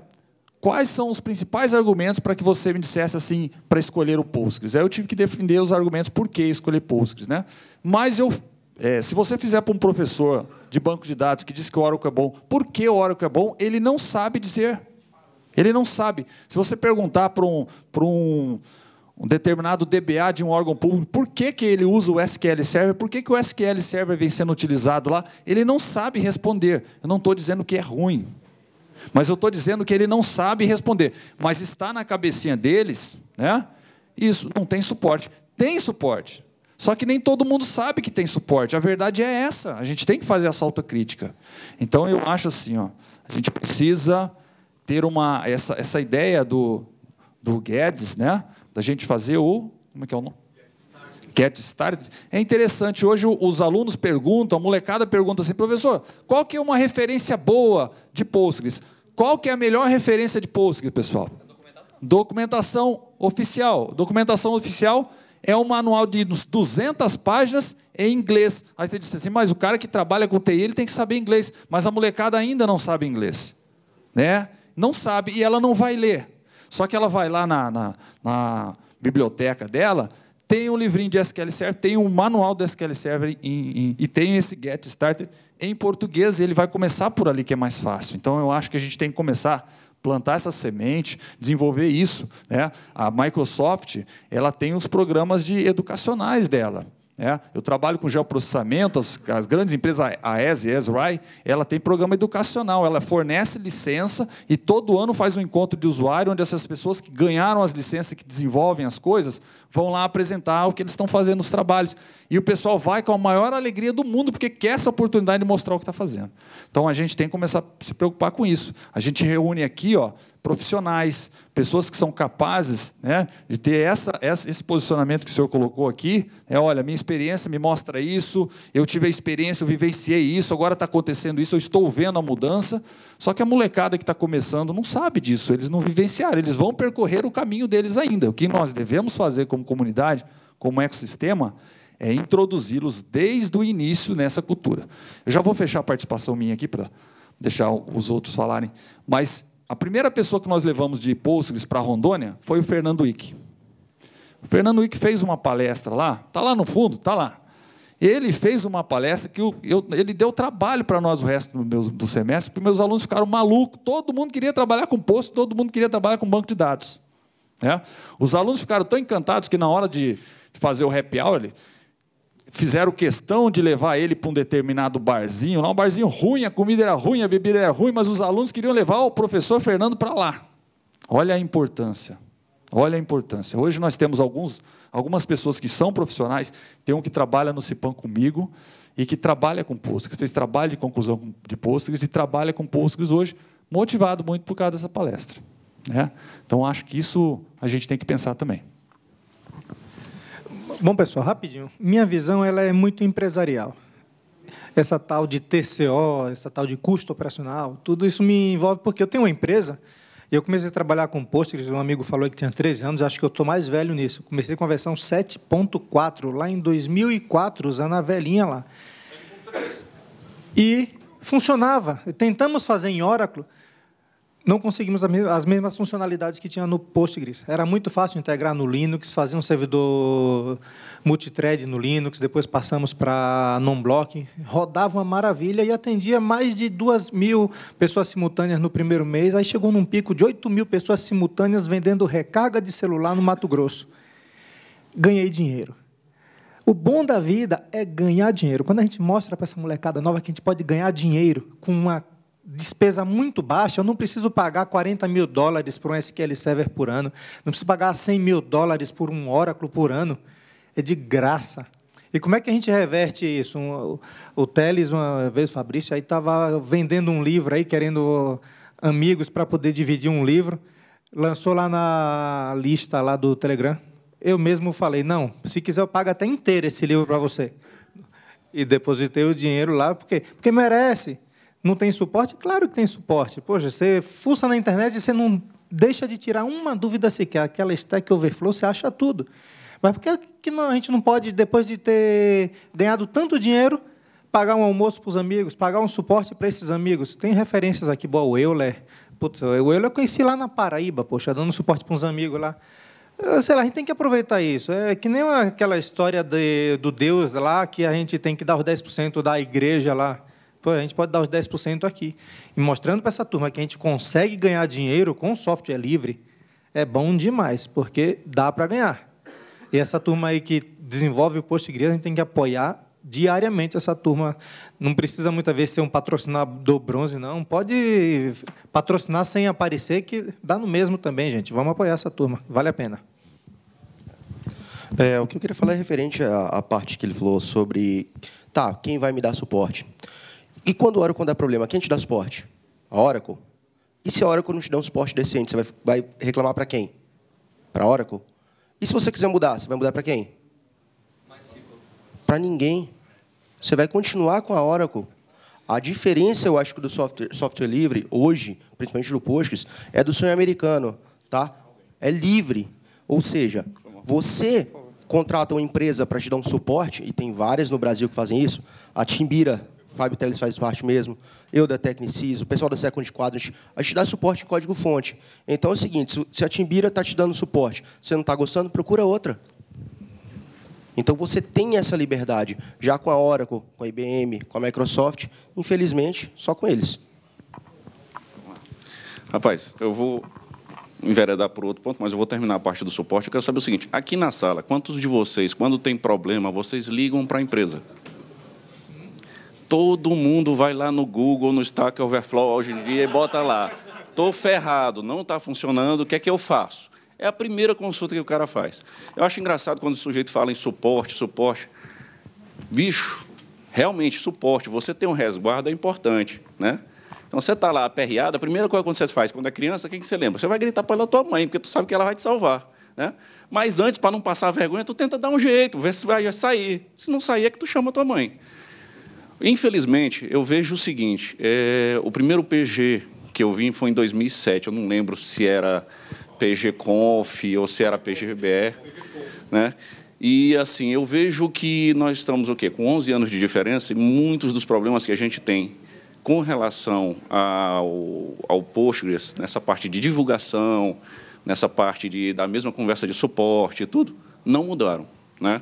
quais são os principais argumentos para que você me dissesse assim para escolher o Postgres? Aí eu tive que defender os argumentos por que escolher Postgres, né? Mas eu, é, se você fizer para um professor de banco de dados que diz que o Oracle é bom, por que o Oracle é bom? Ele não sabe dizer. Ele não sabe. Se você perguntar para um, para um, um determinado DBA de um órgão público, por que, que ele usa o SQL Server, por que, que o SQL Server vem sendo utilizado lá, ele não sabe responder. Eu não estou dizendo que é ruim, mas eu estou dizendo que ele não sabe responder. Mas está na cabecinha deles, né? Isso, não tem suporte. Tem suporte. Só que nem todo mundo sabe que tem suporte. A verdade é essa. A gente tem que fazer essa autocrítica. Então eu acho assim, ó, a gente precisa ter uma essa, essa ideia do, do Guedes, né? Da gente fazer o como é que é o nome? Get started. É interessante, hoje os alunos perguntam, a molecada pergunta assim, professor, qual que é uma referência boa de Postgres? Qual que é a melhor referência de Postgres, pessoal? Documentação. documentação oficial. Documentação oficial é um manual de 200 páginas em inglês. Aí você diz assim, mas o cara que trabalha com TI, ele tem que saber inglês. Mas a molecada ainda não sabe inglês. Né? Não sabe e ela não vai ler. Só que ela vai lá na, na, na biblioteca dela tem um livrinho de SQL Server, tem um manual do SQL Server em, em, e tem esse Get Started em português. ele vai começar por ali que é mais fácil. Então eu acho que a gente tem que começar plantar essa semente, desenvolver isso. Né? A Microsoft ela tem os programas de educacionais dela. É, eu trabalho com geoprocessamento, as, as grandes empresas, a e a ESRI, ela tem programa educacional, ela fornece licença e todo ano faz um encontro de usuário onde essas pessoas que ganharam as licenças, que desenvolvem as coisas, vão lá apresentar o que eles estão fazendo nos trabalhos. E o pessoal vai com a maior alegria do mundo, porque quer essa oportunidade de mostrar o que está fazendo. Então a gente tem que começar a se preocupar com isso. A gente reúne aqui ó, profissionais, pessoas que são capazes né, de ter essa, esse posicionamento que o senhor colocou aqui. É, olha, minha experiência me mostra isso, eu tive a experiência, eu vivenciei isso, agora está acontecendo isso, eu estou vendo a mudança. Só que a molecada que está começando não sabe disso, eles não vivenciaram, eles vão percorrer o caminho deles ainda. O que nós devemos fazer como comunidade, como ecossistema, é introduzi-los desde o início nessa cultura. Eu já vou fechar a participação minha aqui para deixar os outros falarem, mas a primeira pessoa que nós levamos de Postgres para Rondônia foi o Fernando Wick. O Fernando Wick fez uma palestra lá, está lá no fundo, está lá. Ele fez uma palestra que eu, eu, ele deu trabalho para nós o resto do, meu, do semestre, porque meus alunos ficaram malucos. Todo mundo queria trabalhar com posto, todo mundo queria trabalhar com banco de dados. Né? Os alunos ficaram tão encantados que, na hora de fazer o happy hour, fizeram questão de levar ele para um determinado barzinho, lá um barzinho ruim, a comida era ruim, a bebida era ruim, mas os alunos queriam levar o professor Fernando para lá. Olha a importância. Olha a importância. Hoje nós temos alguns Algumas pessoas que são profissionais, tem um que trabalha no CIPAM comigo e que trabalha com Postgres, fez trabalho de conclusão de Postgres e trabalha com Postgres hoje, motivado muito por causa dessa palestra. Né? Então, acho que isso a gente tem que pensar também. Bom, pessoal, rapidinho. Minha visão ela é muito empresarial. Essa tal de TCO, essa tal de custo operacional, tudo isso me envolve porque eu tenho uma empresa eu comecei a trabalhar com Postgres, um amigo falou que tinha 13 anos, acho que eu estou mais velho nisso. Comecei com a versão 7.4, lá em 2004, usando a velhinha lá. E funcionava. Tentamos fazer em Oracle, não conseguimos as mesmas funcionalidades que tinha no Postgres. Era muito fácil integrar no Linux, fazer um servidor multithread no Linux, depois passamos para non-block. Rodava uma maravilha e atendia mais de 2 mil pessoas simultâneas no primeiro mês. Aí chegou num pico de 8 mil pessoas simultâneas vendendo recarga de celular no Mato Grosso. Ganhei dinheiro. O bom da vida é ganhar dinheiro. Quando a gente mostra para essa molecada nova que a gente pode ganhar dinheiro com uma despesa muito baixa, eu não preciso pagar 40 mil dólares por um SQL Server por ano, não preciso pagar 100 mil dólares por um Oracle por ano, é de graça. E como é que a gente reverte isso? Um, o Teles, uma vez, o Fabrício, aí estava vendendo um livro aí, querendo amigos para poder dividir um livro, lançou lá na lista lá do Telegram. Eu mesmo falei, não, se quiser eu pago até inteiro esse livro para você. E depositei o dinheiro lá, porque, porque merece. Não tem suporte? Claro que tem suporte. Poxa, você fuça na internet e você não deixa de tirar uma dúvida sequer. Aquela stack overflow, você acha tudo. Mas por que, que não, a gente não pode, depois de ter ganhado tanto dinheiro, pagar um almoço para os amigos, pagar um suporte para esses amigos? Tem referências aqui, boa, o Euler. Putz, o Euler eu conheci lá na Paraíba, poxa, dando suporte para uns amigos lá. Eh, sei lá, a gente tem que aproveitar isso. É que nem aquela história de, do Deus lá, que a gente tem que dar os 10% da igreja lá pô, a gente pode dar os 10% aqui. E mostrando para essa turma que a gente consegue ganhar dinheiro com software livre, é bom demais, porque dá para ganhar. E essa turma aí que desenvolve o Postgres, a gente tem que apoiar diariamente essa turma. Não precisa muitas vezes ser um patrocinador bronze, não. Pode patrocinar sem aparecer, que dá no mesmo também, gente. Vamos apoiar essa turma, vale a pena. É, o que eu queria falar é referente à, à parte que ele falou sobre, tá, quem vai me dar suporte? E quando a Oracle dá problema, quem te dá suporte? A Oracle. E se a Oracle não te dá um suporte decente, você vai, vai reclamar para quem? Para a Oracle? E se você quiser mudar, você vai mudar para quem? Para ninguém. Você vai continuar com a Oracle. A diferença, eu acho, do software, software livre hoje, principalmente do Postgres, é do sonho americano. Tá? É livre. Ou seja, você contrata uma empresa para te dar um suporte, e tem várias no Brasil que fazem isso. A Timbira Fábio Teles faz parte mesmo, eu da Tecnicis, o pessoal da Second Quadrant, a gente dá suporte em código fonte. Então é o seguinte, se a Timbira está te dando suporte, você não está gostando, procura outra. Então você tem essa liberdade, já com a Oracle, com a IBM, com a Microsoft, infelizmente, só com eles. Rapaz, eu vou enveredar para outro ponto, mas eu vou terminar a parte do suporte. Eu quero saber o seguinte: aqui na sala, quantos de vocês, quando tem problema, vocês ligam para a empresa? Todo mundo vai lá no Google, no Stack Overflow hoje em dia e bota lá. Estou ferrado, não está funcionando, o que é que eu faço? É a primeira consulta que o cara faz. Eu acho engraçado quando o sujeito fala em suporte, suporte. Bicho, realmente, suporte, você tem um resguardo é importante. Né? Então, você está lá aperreado, a primeira coisa que você faz quando é criança, quem que você lembra? Você vai gritar para a tua mãe, porque tu sabe que ela vai te salvar. Né? Mas antes, para não passar vergonha, tu tenta dar um jeito, ver se vai sair. Se não sair, é que tu chama a tua mãe. Infelizmente, eu vejo o seguinte: é, o primeiro PG que eu vim foi em 2007. Eu não lembro se era PG Conf ou se era PGBR, né? E assim, eu vejo que nós estamos o quê? Com 11 anos de diferença e muitos dos problemas que a gente tem com relação ao, ao Postgres, nessa parte de divulgação, nessa parte de, da mesma conversa de suporte e tudo, não mudaram. Né?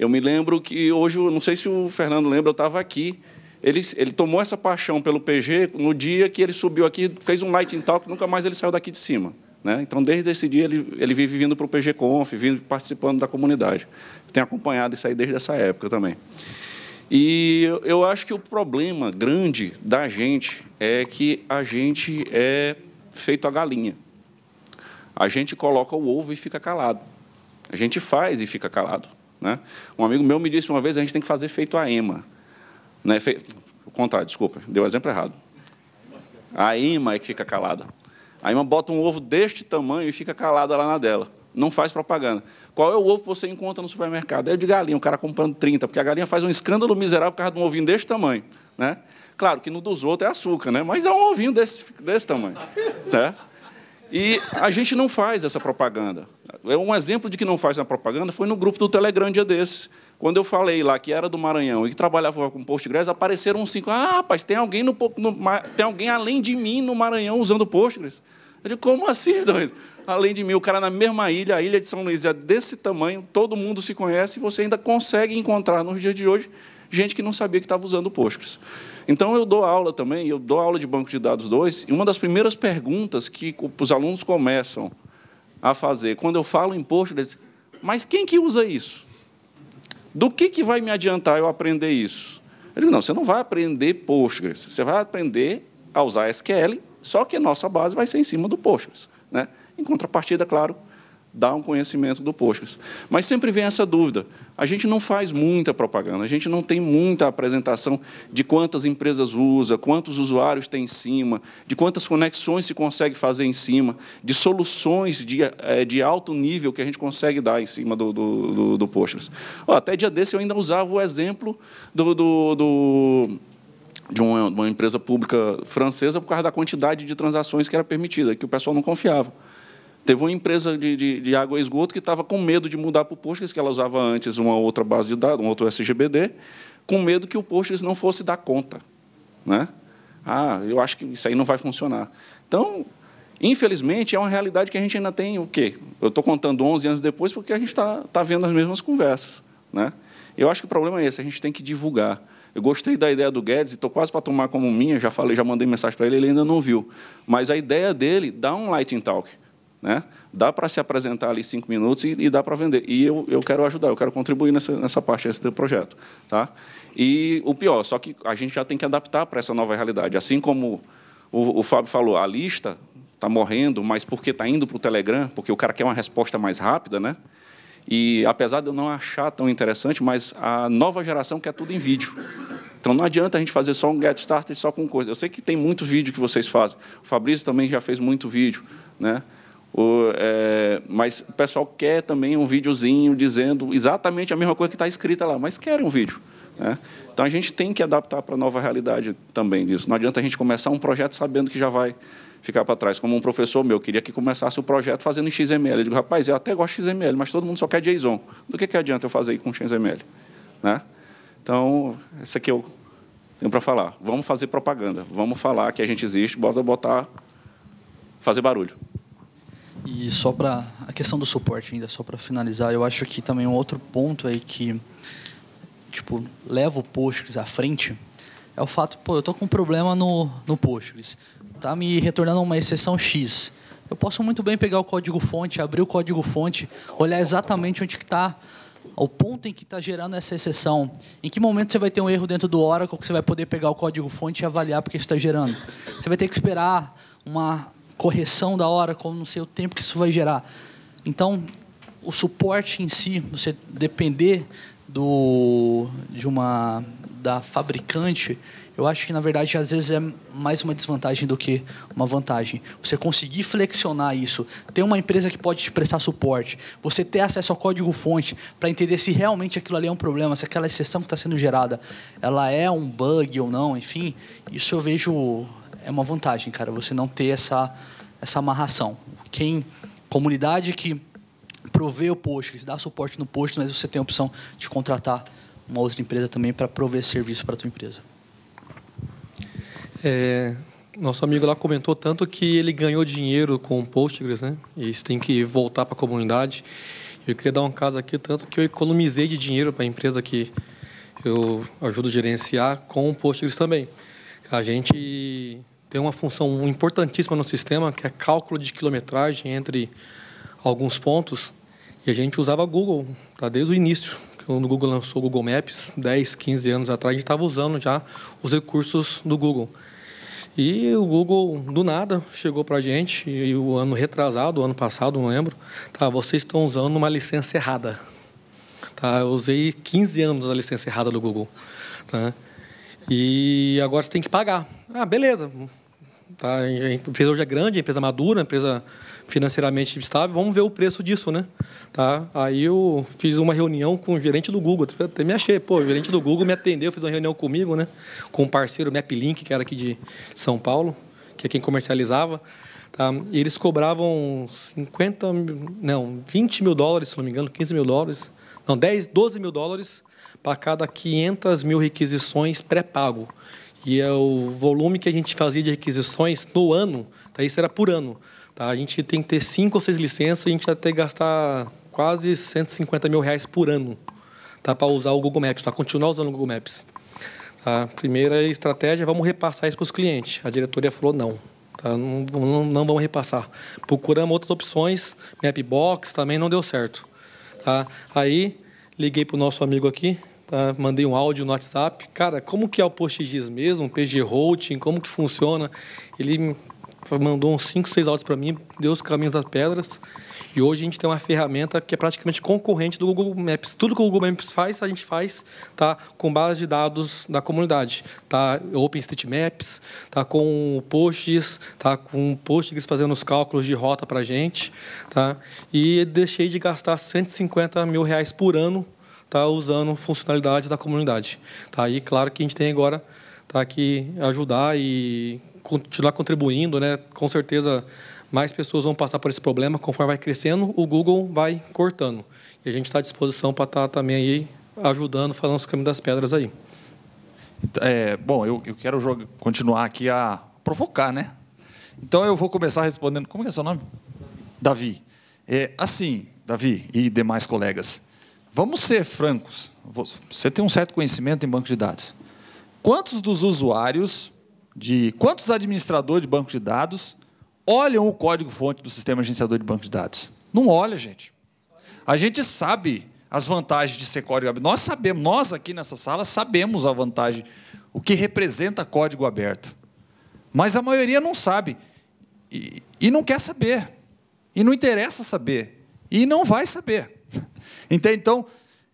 Eu me lembro que hoje, não sei se o Fernando lembra, eu estava aqui. Ele, ele tomou essa paixão pelo PG no dia que ele subiu aqui, fez um light talk, nunca mais ele saiu daqui de cima. Né? Então, desde esse dia, ele, ele vive vindo para o PG Conf, vindo participando da comunidade. Tenho acompanhado isso aí desde essa época também. E eu acho que o problema grande da gente é que a gente é feito a galinha. A gente coloca o ovo e fica calado. A gente faz e fica calado. Né? Um amigo meu me disse uma vez, a gente tem que fazer feito a EMA. Né? Fe... O contrário, desculpa, deu o exemplo errado. A EMA é que fica calada. A EMA bota um ovo deste tamanho e fica calada lá na dela. Não faz propaganda. Qual é o ovo que você encontra no supermercado? É de galinha, o cara comprando 30, porque a galinha faz um escândalo miserável por causa de um ovinho deste tamanho. Né? Claro que no dos outros é açúcar, né? mas é um ovinho desse, desse tamanho. Certo? E a gente não faz essa propaganda. É um exemplo de que não faz essa propaganda foi no grupo do Telegram dia desse. Quando eu falei lá que era do Maranhão e que trabalhava com Postgres, apareceram uns cinco. Ah, rapaz, tem alguém, no, no, tem alguém além de mim no Maranhão usando Postgres? Eu digo, como assim, doido? Além de mim, o cara é na mesma ilha, a ilha de São Luís é desse tamanho, todo mundo se conhece e você ainda consegue encontrar nos dias de hoje gente que não sabia que estava usando Postgres. Então, eu dou aula também, eu dou aula de banco de dados 2, e uma das primeiras perguntas que os alunos começam a fazer, quando eu falo em Postgres, eles dizem, mas quem que usa isso? Do que, que vai me adiantar eu aprender isso? Eu digo, não, você não vai aprender Postgres, você vai aprender a usar SQL, só que a nossa base vai ser em cima do Postgres. Né? Em contrapartida, claro, dar um conhecimento do Postgres. Mas sempre vem essa dúvida. A gente não faz muita propaganda, a gente não tem muita apresentação de quantas empresas usa, quantos usuários tem em cima, de quantas conexões se consegue fazer em cima, de soluções de, eh, de alto nível que a gente consegue dar em cima do, do, do, do Postgres. até dia desse eu ainda usava o exemplo do, do, do de uma, uma empresa pública francesa por causa da quantidade de transações que era permitida, que o pessoal não confiava. Teve uma empresa de, de, de água e esgoto que estava com medo de mudar para o Postgres, que ela usava antes uma outra base de dados, um outro SGBD, com medo que o Postgres não fosse dar conta. Né? Ah, eu acho que isso aí não vai funcionar. Então, infelizmente, é uma realidade que a gente ainda tem o quê? Eu estou contando 11 anos depois porque a gente está tá vendo as mesmas conversas. Né? Eu acho que o problema é esse, a gente tem que divulgar. Eu gostei da ideia do Guedes, estou quase para tomar como minha, já falei, já mandei mensagem para ele, ele ainda não viu. Mas a ideia dele dá um lighting talk. Né? Dá para se apresentar ali cinco minutos e, e dá para vender. E eu, eu quero ajudar, eu quero contribuir nessa, nessa parte desse projeto. Tá? E o pior, só que a gente já tem que adaptar para essa nova realidade. Assim como o, o Fábio falou, a lista está morrendo, mas porque está indo para o Telegram, porque o cara quer uma resposta mais rápida, né? E apesar de eu não achar tão interessante, mas a nova geração quer tudo em vídeo. Então não adianta a gente fazer só um get started só com coisa. Eu sei que tem muito vídeo que vocês fazem. O Fabrício também já fez muito vídeo, né? O, é, mas o pessoal quer também um videozinho dizendo exatamente a mesma coisa que está escrita lá, mas quer um vídeo. Né? Então a gente tem que adaptar para a nova realidade também disso. Não adianta a gente começar um projeto sabendo que já vai ficar para trás. Como um professor meu queria que começasse o projeto fazendo em XML. Eu digo, rapaz, eu até gosto de XML, mas todo mundo só quer JSON. Do que, que adianta eu fazer com XML? Né? Então, isso aqui eu tenho para falar. Vamos fazer propaganda, vamos falar que a gente existe, bota botar, fazer barulho. E só para a questão do suporte ainda, só para finalizar, eu acho que também um outro ponto aí que tipo leva o Postgres à frente é o fato, pô, eu tô com um problema no no Postgres, tá me retornando uma exceção X. Eu posso muito bem pegar o código fonte, abrir o código fonte, olhar exatamente onde que está o ponto em que está gerando essa exceção. Em que momento você vai ter um erro dentro do Oracle que você vai poder pegar o código fonte e avaliar porque está gerando? Você vai ter que esperar uma correção da hora, como não sei o tempo que isso vai gerar. Então, o suporte em si, você depender do de uma da fabricante, eu acho que na verdade às vezes é mais uma desvantagem do que uma vantagem. Você conseguir flexionar isso, ter uma empresa que pode te prestar suporte, você ter acesso ao código-fonte para entender se realmente aquilo ali é um problema, se aquela exceção que está sendo gerada, ela é um bug ou não, enfim, isso eu vejo é uma vantagem, cara, você não ter essa, essa amarração. Quem, comunidade que prover o Postgres, dá suporte no Postgres, mas você tem a opção de contratar uma outra empresa também para prover serviço para a tua empresa. É, nosso amigo lá comentou tanto que ele ganhou dinheiro com o Postgres, né? E isso tem que voltar para a comunidade. Eu queria dar um caso aqui, tanto que eu economizei de dinheiro para a empresa que eu ajudo a gerenciar com o Postgres também. A gente tem uma função importantíssima no sistema, que é cálculo de quilometragem entre alguns pontos. E a gente usava Google tá, desde o início. Quando o Google lançou o Google Maps, 10, 15 anos atrás, a gente estava usando já os recursos do Google. E o Google, do nada, chegou para a gente, e o ano retrasado, o ano passado, não lembro, tá, vocês estão usando uma licença errada. Tá, eu usei 15 anos a licença errada do Google. Tá? E agora você tem que pagar. Ah, beleza, Tá? A empresa hoje é grande, a empresa madura, a empresa financeiramente estável. Vamos ver o preço disso, né? Tá? Aí eu fiz uma reunião com o gerente do Google. Até me achei, pô, o gerente do Google me atendeu, fez uma reunião comigo, né? Com um parceiro, MapLink, que era aqui de São Paulo, que é quem comercializava. Tá? E eles cobravam 50, não, 20 mil dólares, se não me engano, 15 mil dólares. Não, 10, 12 mil dólares para cada 500 mil requisições pré-pago. E é o volume que a gente fazia de requisições no ano, tá? isso era por ano. Tá? A gente tem que ter cinco ou seis licenças, a gente ia ter que gastar quase 150 mil reais por ano tá? para usar o Google Maps, tá? continuar usando o Google Maps. Tá? Primeira estratégia, vamos repassar isso para os clientes. A diretoria falou não. Tá? Não, não, não vamos repassar. Procuramos outras opções, Mapbox também não deu certo. Tá? Aí liguei para o nosso amigo aqui, Tá? Mandei um áudio no WhatsApp. Cara, como que é o PostGIS mesmo? PG Routing, como que funciona? Ele mandou uns 5, 6 áudios para mim, deu os caminhos das pedras. E hoje a gente tem uma ferramenta que é praticamente concorrente do Google Maps. Tudo que o Google Maps faz, a gente faz tá, com base de dados da comunidade. Tá? OpenStreetMaps, tá, com o PostGIS, tá, com o PostGIS fazendo os cálculos de rota para a gente. Tá? E deixei de gastar 150 mil reais por ano está usando funcionalidades da comunidade. Tá? E claro que a gente tem agora tá, que ajudar e continuar contribuindo. Né? Com certeza, mais pessoas vão passar por esse problema. Conforme vai crescendo, o Google vai cortando. E a gente está à disposição para estar tá também aí ajudando, falando os caminhos das pedras aí. É, bom, eu, eu quero jogar, continuar aqui a provocar, né? Então eu vou começar respondendo. Como é seu nome? Davi. É, assim, Davi e demais colegas. Vamos ser francos. Você tem um certo conhecimento em banco de dados. Quantos dos usuários, de quantos administradores de banco de dados olham o código-fonte do sistema agenciador de banco de dados? Não olha, gente. A gente sabe as vantagens de ser código aberto. Nós sabemos, nós aqui nessa sala sabemos a vantagem, o que representa código aberto. Mas a maioria não sabe e, e não quer saber. E não interessa saber. E não vai saber. Entende? Então,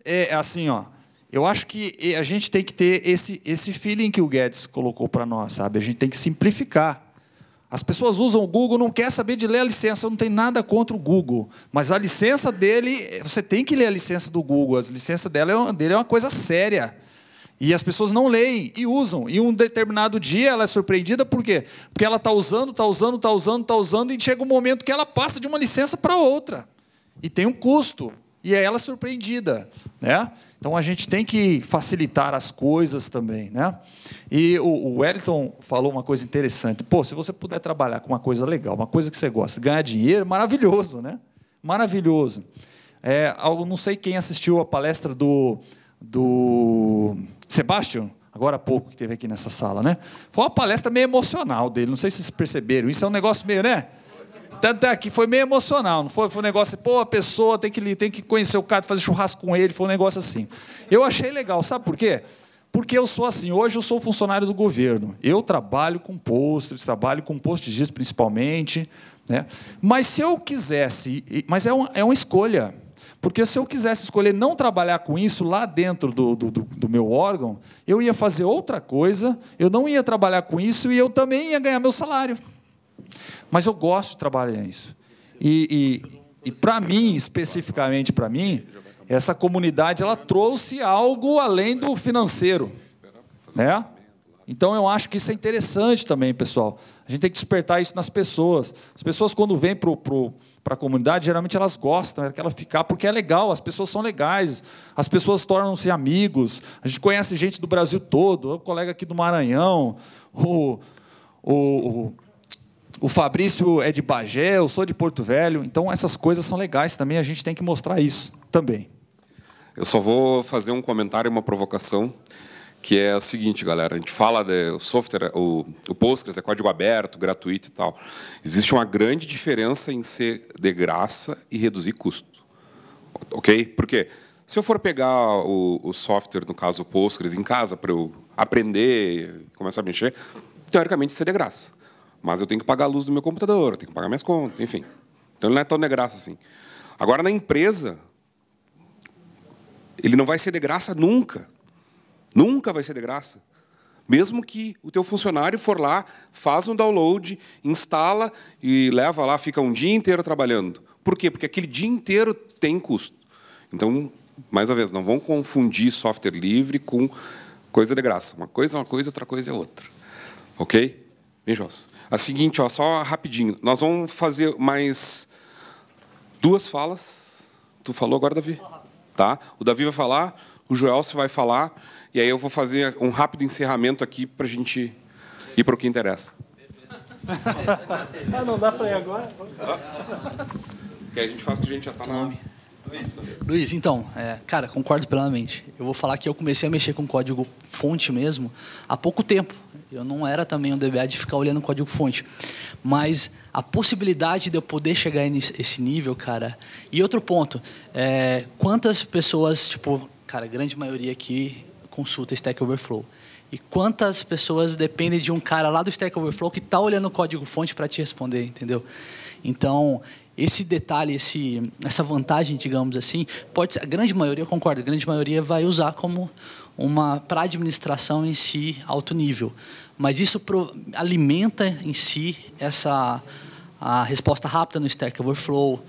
é assim, ó. Eu acho que a gente tem que ter esse, esse feeling que o Guedes colocou para nós, sabe? A gente tem que simplificar. As pessoas usam o Google, não quer saber de ler a licença, não tem nada contra o Google. Mas a licença dele, você tem que ler a licença do Google. A licença dela é, dele é uma coisa séria. E as pessoas não leem e usam. E um determinado dia ela é surpreendida, por quê? Porque ela está usando, está usando, está usando, está usando, e chega um momento que ela passa de uma licença para outra. E tem um custo e é ela surpreendida, né? Então a gente tem que facilitar as coisas também, né? E o Wellington falou uma coisa interessante. Pô, se você puder trabalhar com uma coisa legal, uma coisa que você gosta, ganhar dinheiro, maravilhoso, né? Maravilhoso. É, algo, não sei quem assistiu a palestra do do Sebastian agora há pouco que teve aqui nessa sala, né? Foi uma palestra meio emocional dele. Não sei se vocês perceberam. Isso é um negócio meio, né? Tanto é que foi meio emocional, não foi? Foi um negócio, pô, a pessoa tem que, tem que conhecer o cara, fazer churrasco com ele, foi um negócio assim. Eu achei legal, sabe por quê? Porque eu sou assim, hoje eu sou funcionário do governo. Eu trabalho com postres, trabalho com post principalmente. Né? Mas se eu quisesse, mas é uma, é uma escolha. Porque se eu quisesse escolher não trabalhar com isso lá dentro do, do, do, meu órgão, eu ia fazer outra coisa, eu não ia trabalhar com isso e eu também ia ganhar meu salário. Mas eu gosto de trabalhar isso. E, e, e para mim, especificamente para mim, essa comunidade ela trouxe algo além do financeiro. Né? Então eu acho que isso é interessante também, pessoal. A gente tem que despertar isso nas pessoas. As pessoas, quando vêm para a comunidade, geralmente elas gostam, é que elas ficar, porque é legal, as pessoas são legais, as pessoas tornam-se amigos. A gente conhece gente do Brasil todo, o colega aqui do Maranhão, o, o, o o Fabrício é de Bagé, eu sou de Porto Velho. Então, essas coisas são legais também, a gente tem que mostrar isso também. Eu só vou fazer um comentário e uma provocação, que é a seguinte, galera. A gente fala do software, o, o Postgres é código aberto, gratuito e tal. Existe uma grande diferença em ser de graça e reduzir custo. Ok? Por quê? Se eu for pegar o, o software, no caso o Postgres, em casa, para eu aprender, começar a mexer, teoricamente seria é de graça. Mas eu tenho que pagar a luz do meu computador, eu tenho que pagar minhas contas, enfim. Então ele não é tão de graça assim. Agora, na empresa, ele não vai ser de graça nunca. Nunca vai ser de graça. Mesmo que o teu funcionário for lá, faz um download, instala e leva lá, fica um dia inteiro trabalhando. Por quê? Porque aquele dia inteiro tem custo. Então, mais uma vez, não vão confundir software livre com coisa de graça. Uma coisa é uma coisa, outra coisa é outra. Ok? Beijos. A seguinte, ó, só rapidinho. Nós vamos fazer mais duas falas. Tu falou agora, Davi? Tá? O Davi vai falar, o Joel se vai falar, e aí eu vou fazer um rápido encerramento aqui para a gente ir para o que interessa. (laughs) ah, não dá para ir agora? Que a gente faz que a gente já está na... Luiz, Luiz então, é, cara, concordo plenamente. Eu vou falar que eu comecei a mexer com código fonte mesmo há pouco tempo. Eu não era também um DBA de ficar olhando código fonte. Mas a possibilidade de eu poder chegar nesse nível, cara. E outro ponto, é, quantas pessoas, tipo, cara, a grande maioria aqui consulta Stack Overflow. E quantas pessoas dependem de um cara lá do Stack Overflow que está olhando o código fonte para te responder, entendeu? Então, esse detalhe, esse, essa vantagem, digamos assim, pode ser, a grande maioria, eu concordo, a grande maioria vai usar como uma para administração em si alto nível, mas isso pro, alimenta em si essa a resposta rápida no Stack Overflow,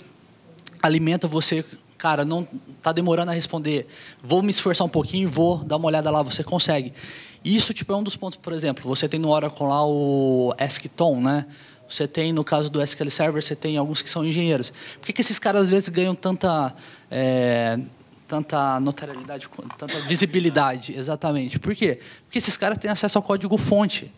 alimenta você, cara, não tá demorando a responder, vou me esforçar um pouquinho, vou dar uma olhada lá, você consegue. Isso tipo é um dos pontos, por exemplo, você tem no Oracle lá o Ask Tom, né? Você tem, no caso do SQL Server, você tem alguns que são engenheiros. Por que, que esses caras, às vezes, ganham tanta, é, tanta notariedade, tanta visibilidade? Exatamente. Por quê? Porque esses caras têm acesso ao código-fonte.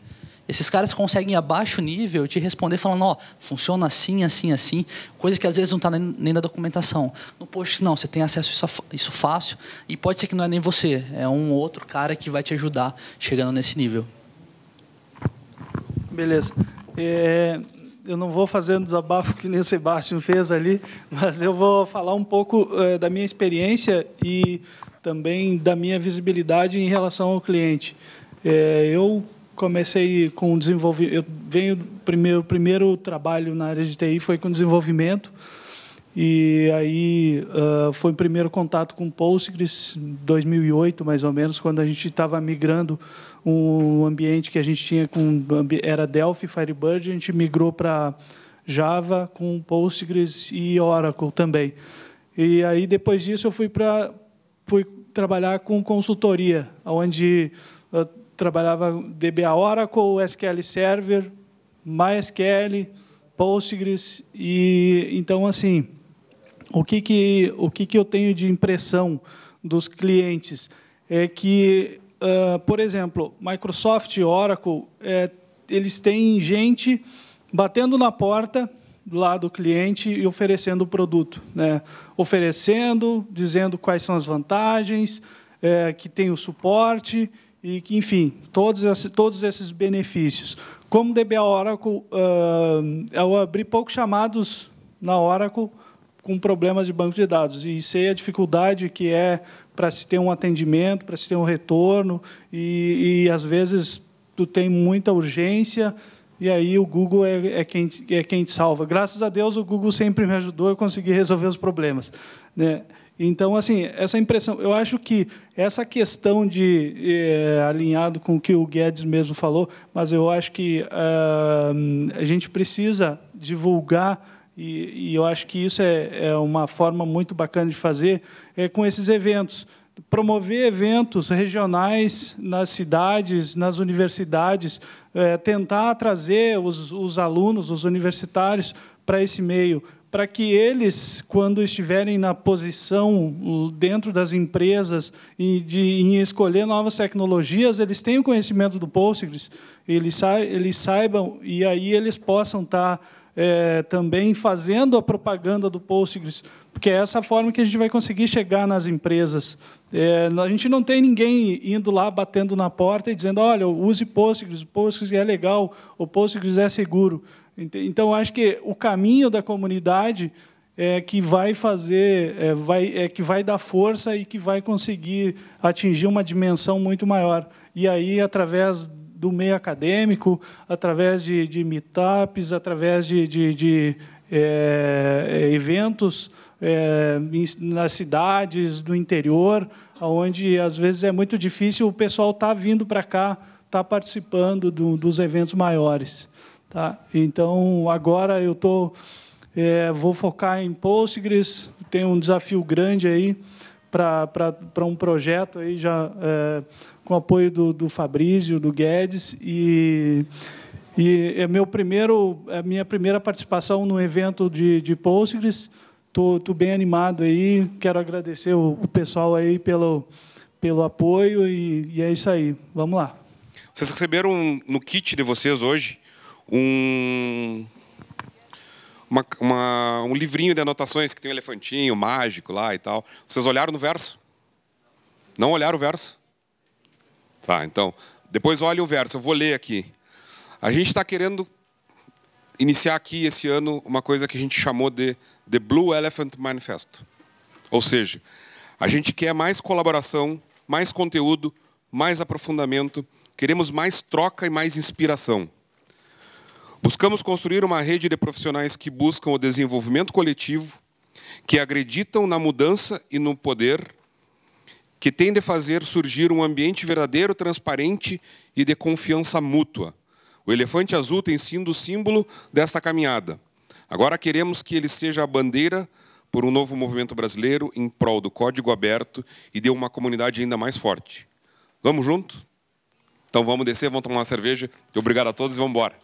Esses caras conseguem, a baixo nível, te responder falando, ó, oh, funciona assim, assim, assim, coisa que às vezes não está nem na documentação. No post, não, você tem acesso a isso fácil e pode ser que não é nem você, é um outro cara que vai te ajudar chegando nesse nível. Beleza. É, eu não vou fazer um desabafo que nem o Sebastião fez ali, mas eu vou falar um pouco é, da minha experiência e também da minha visibilidade em relação ao cliente. É, eu comecei com desenvolvimento. Eu venho primeiro primeiro trabalho na área de TI foi com desenvolvimento e aí uh, foi o primeiro contato com Postgres 2008 mais ou menos quando a gente estava migrando um ambiente que a gente tinha com era Delphi, Firebird, a gente migrou para Java com Postgres e Oracle também. E aí depois disso eu fui para fui trabalhar com consultoria, onde eu trabalhava DBA Oracle, SQL Server, MySQL, Postgres e então assim, o que que o que que eu tenho de impressão dos clientes é que uh, por exemplo, Microsoft, Oracle, é, eles têm gente batendo na porta lá do cliente e oferecendo o produto, né? oferecendo, dizendo quais são as vantagens, é, que tem o suporte e que, enfim, todos esses, todos esses benefícios. Como DBA Oracle, uh, eu abri poucos chamados na Oracle com problemas de banco de dados e sei a dificuldade que é para se ter um atendimento, para se ter um retorno, e, e, às vezes tu tem muita urgência, e aí o Google é, é, quem, é quem te salva. Graças a Deus o Google sempre me ajudou, eu consegui resolver os problemas. Né? Então, assim, essa impressão, eu acho que essa questão de é, alinhado com o que o Guedes mesmo falou, mas eu acho que ah, a gente precisa divulgar e, e eu acho que isso é, é uma forma muito bacana de fazer é com esses eventos promover eventos regionais nas cidades, nas universidades, é, tentar trazer os, os, alunos, os universitários, para esse meio, para que eles, quando estiverem na posição dentro das empresas e de, em escolher novas tecnologias, eles tenham conhecimento do Postgres, eles, sa eles saibam e aí eles possam estar tá é, também fazendo a propaganda do Postgres, porque é essa forma que a gente vai conseguir chegar nas empresas. É, a gente não tem ninguém indo lá, batendo na porta e dizendo, olha, use Postgres, o Postgres é legal, o Postgres é seguro. Então, acho que o caminho da comunidade é que vai fazer, é, vai, é que vai dar força e que vai conseguir atingir uma dimensão muito maior. E aí, através do meio acadêmico, através de, de meetups, através de, de, de é, eventos é, nas cidades do interior, onde às vezes é muito difícil o pessoal estar tá vindo para cá, estar tá participando do, dos eventos maiores. Tá? Então, agora eu tô, é, vou focar em Postgres, tem um desafio grande aí para um projeto aí já com apoio do, do Fabrício, do Guedes, e, e é meu primeiro, é a minha primeira participação no evento de, de Postgres. Estou bem animado aí, quero agradecer o, o, pessoal aí pelo, pelo apoio e, e é isso aí. Vamos lá. Vocês receberam no kit de vocês hoje um uma, uma, um livrinho de anotações que tem um elefantinho mágico lá e tal. Vocês olharam no verso? Não olharam o verso? Tá, então, depois olha o verso, eu vou ler aqui. A gente está querendo iniciar aqui esse ano uma coisa que a gente chamou de The Blue Elephant Manifesto. Ou seja, a gente quer mais colaboração, mais conteúdo, mais aprofundamento, queremos mais troca e mais inspiração. Buscamos construir uma rede de profissionais que buscam o desenvolvimento coletivo, que acreditam na mudança e no poder que tende a fazer surgir um ambiente verdadeiro, transparente e de confiança mútua. O elefante azul tem sido o símbolo desta caminhada. Agora queremos que ele seja a bandeira por um novo movimento brasileiro em prol do código aberto e de uma comunidade ainda mais forte. Vamos junto? Então vamos descer, vamos tomar uma cerveja. Obrigado a todos e vamos embora.